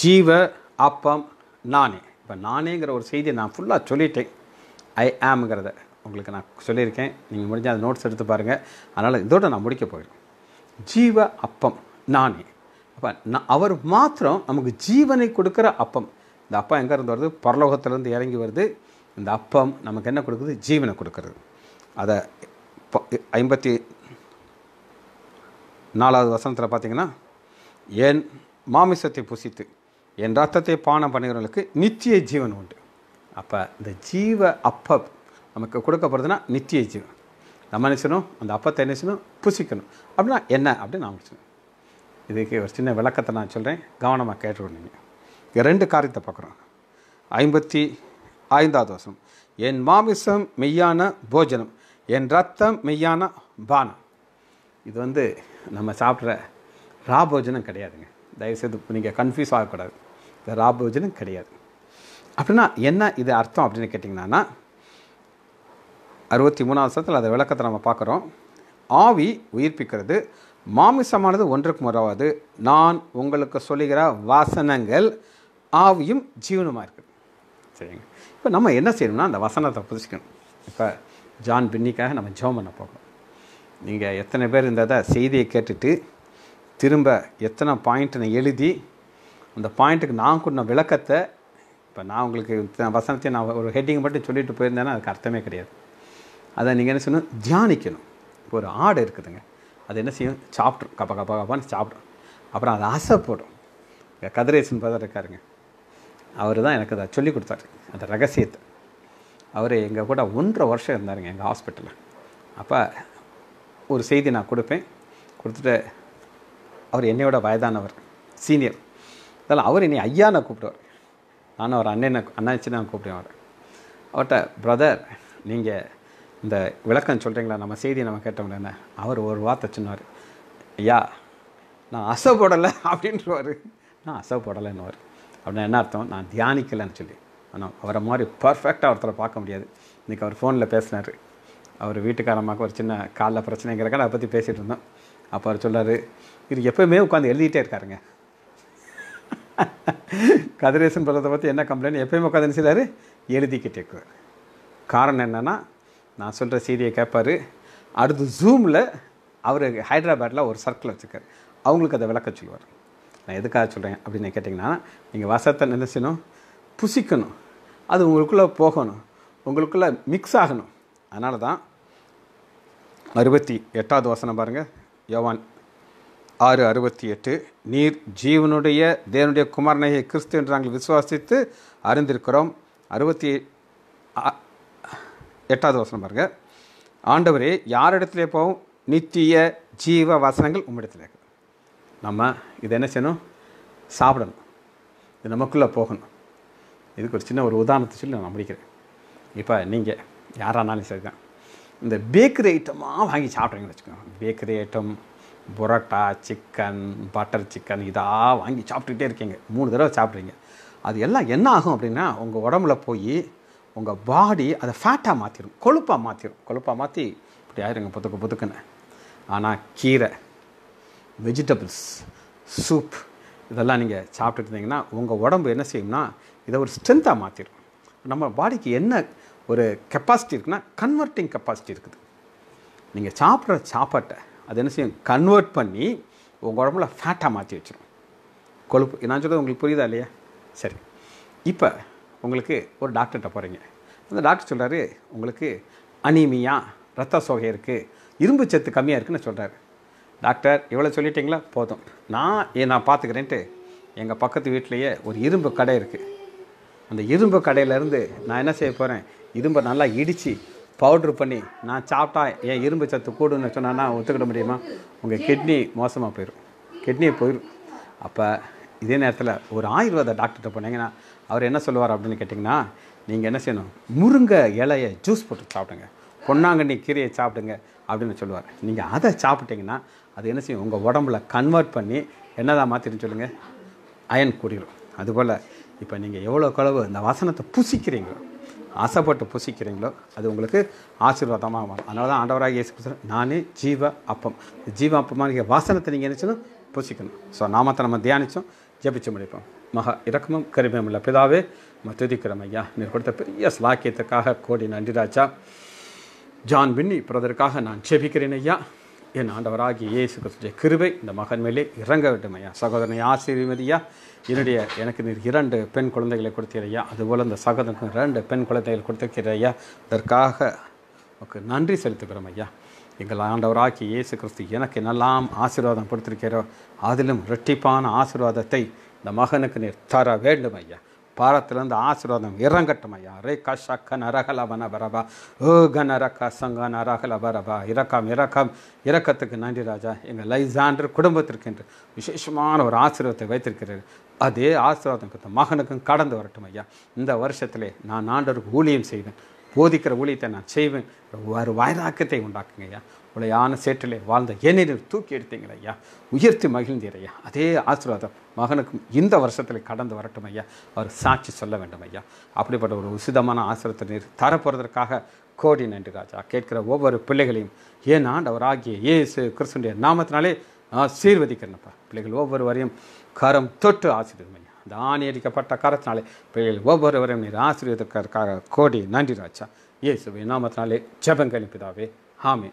ஜீவ அப்பம் நானே இப்போ நானேங்கிற ஒரு செய்தியை நான் ஃபுல்லாக சொல்லிட்டேன் ஐ ஆம்ங்கிறத உங்களுக்கு நான் சொல்லியிருக்கேன் நீங்கள் முடிஞ்ச அந்த நோட்ஸ் எடுத்து பாருங்கள் அதனால் இதோட நான் முடிக்க போயிடும் ஜீவ அப்பம் நானே அப்போ நான் அவர் மாத்திரம் நமக்கு ஜீவனை கொடுக்குற அப்பம் இந்த அப்பம் இருந்து வருது பரலோகத்திலேருந்து இறங்கி வருது இந்த அப்பம் நமக்கு என்ன கொடுக்குது ஜீவனை கொடுக்கறது அதை ஐம்பத்தி நாலாவது வசனத்தில் பார்த்தீங்கன்னா என் மாமிசத்தை புசித்து என் ரத்தத்தை பானம் பண்ணுகிறவங்களுக்கு நித்திய ஜீவன் உண்டு அப்போ இந்த ஜீவ அப்ப நமக்கு கொடுக்கப்படுறதுன்னா நித்திய ஜீவன் நம்ம நினைச்சணும் அந்த அப்பத்தை நினைச்சணும் புசிக்கணும் அப்படின்னா என்ன அப்படின்னு நான் நினச்சணும் இதுக்கு ஒரு சின்ன விளக்கத்தை நான் சொல்கிறேன் கவனமாக கேட்டுக்கணும் ரெண்டு காரியத்தை பார்க்குறோம் ஐம்பத்தி ஐந்தாவது வருஷம் என் மாமிசம் மெய்யான போஜனம் என் ரத்தம் மெய்யான பானம் இது வந்து நம்ம சாப்பிட்ற ரா போஜனம் கிடையாதுங்க தயவுசெய்து நீங்கள் கன்ஃபியூஸ் ஆகக்கூடாது இந்த ராபோஜனும் கிடையாது அப்படின்னா என்ன இது அர்த்தம் அப்படின்னு கேட்டிங்கன்னா அறுபத்தி மூணாவது சதத்தில் அதை விளக்கத்தை நம்ம பார்க்குறோம் ஆவி உயிர்ப்பிக்கிறது மாமிசமானது ஒன்றுக்கு முறவாது நான் உங்களுக்கு சொல்லுகிற வாசனங்கள் ஆவியும் ஜீவனமாக இருக்குது சரிங்க இப்போ நம்ம என்ன செய்யணும்னா அந்த வசனத்தை புதுச்சிக்கணும் இப்போ ஜான் பின்னிக்காக நம்ம ஜோம் பண்ண போகிறோம் நீங்கள் எத்தனை பேர் இருந்ததை செய்தியை கேட்டுட்டு திரும்ப எத்தனை பாயிண்ட்டை எழுதி அந்த பாயிண்ட்டுக்கு நான் கொடுத்த விளக்கத்தை இப்போ நான் உங்களுக்கு வசனத்தை நான் ஒரு ஹெட்டிங் மட்டும் சொல்லிட்டு போயிருந்தேன்னா அதுக்கு அர்த்தமே கிடையாது அதை நீங்கள் என்ன செய்யணும் தியானிக்கணும் இப்போ ஒரு ஆடு இருக்குதுங்க அது என்ன செய்யும் சாப்பிட்ரும் கப்பா கப்பா கப்பான்னு சாப்பிட்ரும் அப்புறம் அதை ஆசைப்படும் இங்கே கதிரேசன் பதர் இருக்காருங்க அவர் தான் எனக்கு அதை சொல்லி கொடுத்தாரு அந்த ரகசியத்தை அவர் எங்கள் கூட ஒன்றரை வருஷம் இருந்தாருங்க எங்கள் ஹாஸ்பிட்டலில் அப்போ ஒரு செய்தி நான் கொடுப்பேன் கொடுத்துட்டு அவர் என்னையோட வயதானவர் சீனியர் அதனால் அவர் என்னை ஐயா நான் கூப்பிடுவார் நான் அவர் அண்ணனை அண்ணாச்சி நான் கூப்பிடுவேன் அவர் அவர்கிட்ட பிரதர் நீங்கள் இந்த விளக்கம் சொல்கிறீங்களா நம்ம செய்தியை நம்ம கேட்டோம்ல என்ன அவர் ஒரு வார்த்தை சொன்னார் ஐயா நான் அசைப்படலை போடலை நான் அசைப்படலைன்னுவார் போடலைன்னுவார் அப்படின்னா என்ன அர்த்தம் நான் தியானிக்கலைன்னு சொல்லி ஆனால் அவரை மாதிரி பர்ஃபெக்டாக ஒருத்தரை பார்க்க முடியாது இன்றைக்கி அவர் ஃபோனில் பேசினார் அவர் வீட்டுக்காரமாக ஒரு சின்ன காலில் பிரச்சனைங்கிறக்காக அதை பற்றி பேசிகிட்டு இருந்தோம் அப்போ அவர் சொல்கிறார் இது எப்போயுமே உட்காந்து எழுதிட்டே இருக்காருங்க கதிரேசன் பலத்தை பற்றி என்ன கம்ப்ளைண்ட் எப்பயுமே உட்காந்து செய்தார் எழுதிக்கிட்டு இருக்கிறார் காரணம் என்னென்னா நான் சொல்கிற செய்தியை கேட்பார் அடுத்து ஜூமில் அவர் ஹைதராபாத்தில் ஒரு சர்க்கிள் வச்சுருக்கார் அவங்களுக்கு அதை விளக்க சொல்லுவார் நான் எதுக்காக சொல்கிறேன் அப்படின்னு கேட்டிங்கன்னா நீங்கள் வசத்தை செய்யணும் புசிக்கணும் அது உங்களுக்குள்ளே போகணும் உங்களுக்குள்ளே மிக்ஸ் ஆகணும் அதனால தான் அறுபத்தி எட்டாவது வசனம் பாருங்கள் யோவான் ஆறு அறுபத்தி எட்டு நீர் ஜீவனுடைய தேவனுடைய குமாரனையை கிறிஸ்து என்று நாங்கள் விசுவாசித்து அறிந்திருக்கிறோம் அறுபத்தி எட்டாவது வசனம் பாருங்கள் ஆண்டவரே யாரிடத்துல போவோம் நித்திய ஜீவ வசனங்கள் உம்மிடத்தில் இருக்கு நம்ம இதை என்ன செய்யணும் சாப்பிடணும் இது நமக்குள்ளே போகணும் இதுக்கு ஒரு சின்ன ஒரு உதாரணத்தை சொல்லி நான் முடிக்கிறேன் இப்போ நீங்கள் யாரானாலும் சரி தான் இந்த பேக்கரி ஐட்டமாக வாங்கி சாப்பிட்றீங்கன்னு வச்சுக்கோங்க bakery item parotta chicken butter chicken இதாக வாங்கி சாப்பிட்டுக்கிட்டே இருக்கீங்க மூணு தடவை சாப்பிட்றீங்க அது எல்லாம் என்ன ஆகும் அப்படின்னா உங்கள் உடம்புல போய் உங்கள் பாடி அதை ஃபேட்டாக மாற்றிடும் கொழுப்பாக மாற்றிடும் கொழுப்பாக மாற்றி இப்படி ஆயிருங்க புதுக்கு புதுக்குன்னு ஆனால் கீரை வெஜிடபிள்ஸ் சூப் இதெல்லாம் நீங்கள் சாப்பிட்டுட்டு இருந்தீங்கன்னா உங்கள் உடம்பு என்ன செய்யும்னா இதை ஒரு ஸ்ட்ரென்த்தாக மாற்றிடும் நம்ம பாடிக்கு என்ன ஒரு கெப்பாசிட்டி இருக்குன்னா கன்வெர்ட்டிங் கெப்பாசிட்டி இருக்குது நீங்கள் சாப்பிட்ற சாப்பாட்டை அது என்ன செய்யும் கன்வெர்ட் பண்ணி உங்கள் உடம்புல ஃபேட்டாக மாற்றி வச்சிடும் கொழுப்பு நான் சொல்கிறது உங்களுக்கு புரியுதா இல்லையா சரி இப்போ உங்களுக்கு ஒரு டாக்டர்கிட்ட போகிறீங்க அந்த டாக்டர் சொல்கிறாரு உங்களுக்கு அனிமியா ரத்த சோகை இருக்குது இரும்பு சத்து கம்மியாக இருக்குதுன்னு சொல்கிறாரு டாக்டர் இவ்வளோ சொல்லிட்டிங்களா போதும் நான் ஏன் நான் பார்த்துக்கிறேன்ட்டு எங்கள் பக்கத்து வீட்டிலையே ஒரு இரும்பு கடை இருக்குது அந்த இரும்பு கடையிலேருந்து நான் என்ன செய்ய போகிறேன் இரும்பை நல்லா இடித்து பவுட்ரு பண்ணி நான் சாப்பிட்டா என் இரும்பு சத்து கூடுன்னு சொன்னான்னா ஒத்துக்கிட முடியுமா உங்கள் கிட்னி மோசமாக போயிடும் கிட்னி போயிடும் அப்போ இதே நேரத்தில் ஒரு ஆயுர்வேத டாக்டர்கிட்ட போனீங்கன்னா அவர் என்ன சொல்லுவார் அப்படின்னு கேட்டிங்கன்னா நீங்கள் என்ன செய்யணும் முருங்கை இலையை ஜூஸ் போட்டு சாப்பிடுங்க பொன்னாங்கண்ணி கீரையை சாப்பிடுங்க அப்படின்னு சொல்லுவார் நீங்கள் அதை சாப்பிட்டிங்கன்னா அது என்ன செய்யும் உங்கள் உடம்புல கன்வெர்ட் பண்ணி என்னதான் மாற்றிடுன்னு சொல்லுங்கள் அயன் கூடிடும் அதுபோல் இப்போ நீங்கள் எவ்வளோ கலவு அந்த வசனத்தை புசிக்கிறீங்களோ ஆசைப்பட்டு புசிக்கிறீங்களோ அது உங்களுக்கு ஆசீர்வாதமாக வரும் அதனால தான் ஆண்டவராக இயேசு நானே ஜீவ அப்பம் ஜீவ அப்பமாக நீங்கள் வாசனத்தை நீங்கள் நினச்சணும் புசிக்கணும் ஸோ நாமத்தை நம்ம தியானித்தோம் ஜபிச்சு முடிப்போம் மகா இறக்கமும் கருமையும் இல்லை பிதாவே மதுதிக்கிறோம் ஐயா நீர் கொடுத்த பெரிய ஸ்லாக்கியத்துக்காக கோடி நன்றிராஜா ஜான் வின்னி பிறதற்காக நான் ஜெபிக்கிறேன் ஐயா என் ஆண்டவராகி இயேசு கிறிஸ்துடைய கிருவை இந்த மகன் மேலே இறங்க வேண்டும் ஐயா சகோதரனை ஆசீர்வதியா என்னுடைய எனக்கு நீர் இரண்டு பெண் குழந்தைகளை கொடுத்தீரையா அதுபோல் இந்த சகோதரனுக்கும் இரண்டு பெண் குழந்தைகள் கொடுத்திருக்கிறையா அதற்காக உங்களுக்கு நன்றி செலுத்துகிறோம் ஐயா எங்கள் ஆண்டவராகி இயேசு கிறிஸ்து எனக்கு நல்லாம் ஆசீர்வாதம் கொடுத்திருக்கிறோம் அதிலும் ரெட்டிப்பான ஆசீர்வாதத்தை இந்த மகனுக்கு நீர் தர வேண்டும் ஐயா பாரத்திலேருந்து ஆசீர்வாதம் இறங்கட்டும் ஐயா ரே கஷக்க நரகலவன வரவா ஓ கனரக சங்க நரகல வரவா இறக்கம் இறக்கம் இறக்கத்துக்கு நன்றி ராஜா எங்கள் லைசான்று குடும்பத்திற்கு என்று விசேஷமான ஒரு ஆசீர்வத்தை வைத்திருக்கிறீர்கள் அதே ஆசீர்வாதம் கொடுத்த மகனுக்கும் கடந்து வரட்டும் ஐயா இந்த வருஷத்திலே நான் ஆண்டவருக்கு ஊழியம் செய்வேன் போதிக்கிற ஊழியத்தை நான் செய்வேன் ஒரு வயதாக்கத்தை உண்டாக்குங்க ஐயா உலையான சேற்றிலே வாழ்ந்த ஏனெனில் தூக்கி எடுத்தீங்களே ஐயா உயர்த்தி மகிழ்ந்தீர் ஐயா அதே ஆசீர்வாதம் மகனுக்கும் இந்த வருஷத்தில் கடந்து வரட்டும் ஐயா அவர் சாட்சி சொல்ல வேண்டும் ஐயா அப்படிப்பட்ட ஒரு உசிதமான ஆசிரத்தை நீர் தரப்போகிறதற்காக கோடி நன்றி ராஜா கேட்கிற ஒவ்வொரு பிள்ளைகளையும் ஏன் அவர் ஆகிய ஏசு கிறிஸ்துடைய நாமத்தினாலே ஆசீர்வதிக்கிறேன்ப்பா பிள்ளைகள் ஒவ்வொருவரையும் கரம் தொட்டு ஐயா அந்த ஆணியடிக்கப்பட்ட கரத்தினாலே பிள்ளைகள் ஒவ்வொருவரையும் நீர் ஆசீர்வதிக்கிறதுக்காக கோடி நன்றி ராஜா இயேசுவை நாமத்தினாலே ஜபங்களிப்பதாவே ஆமே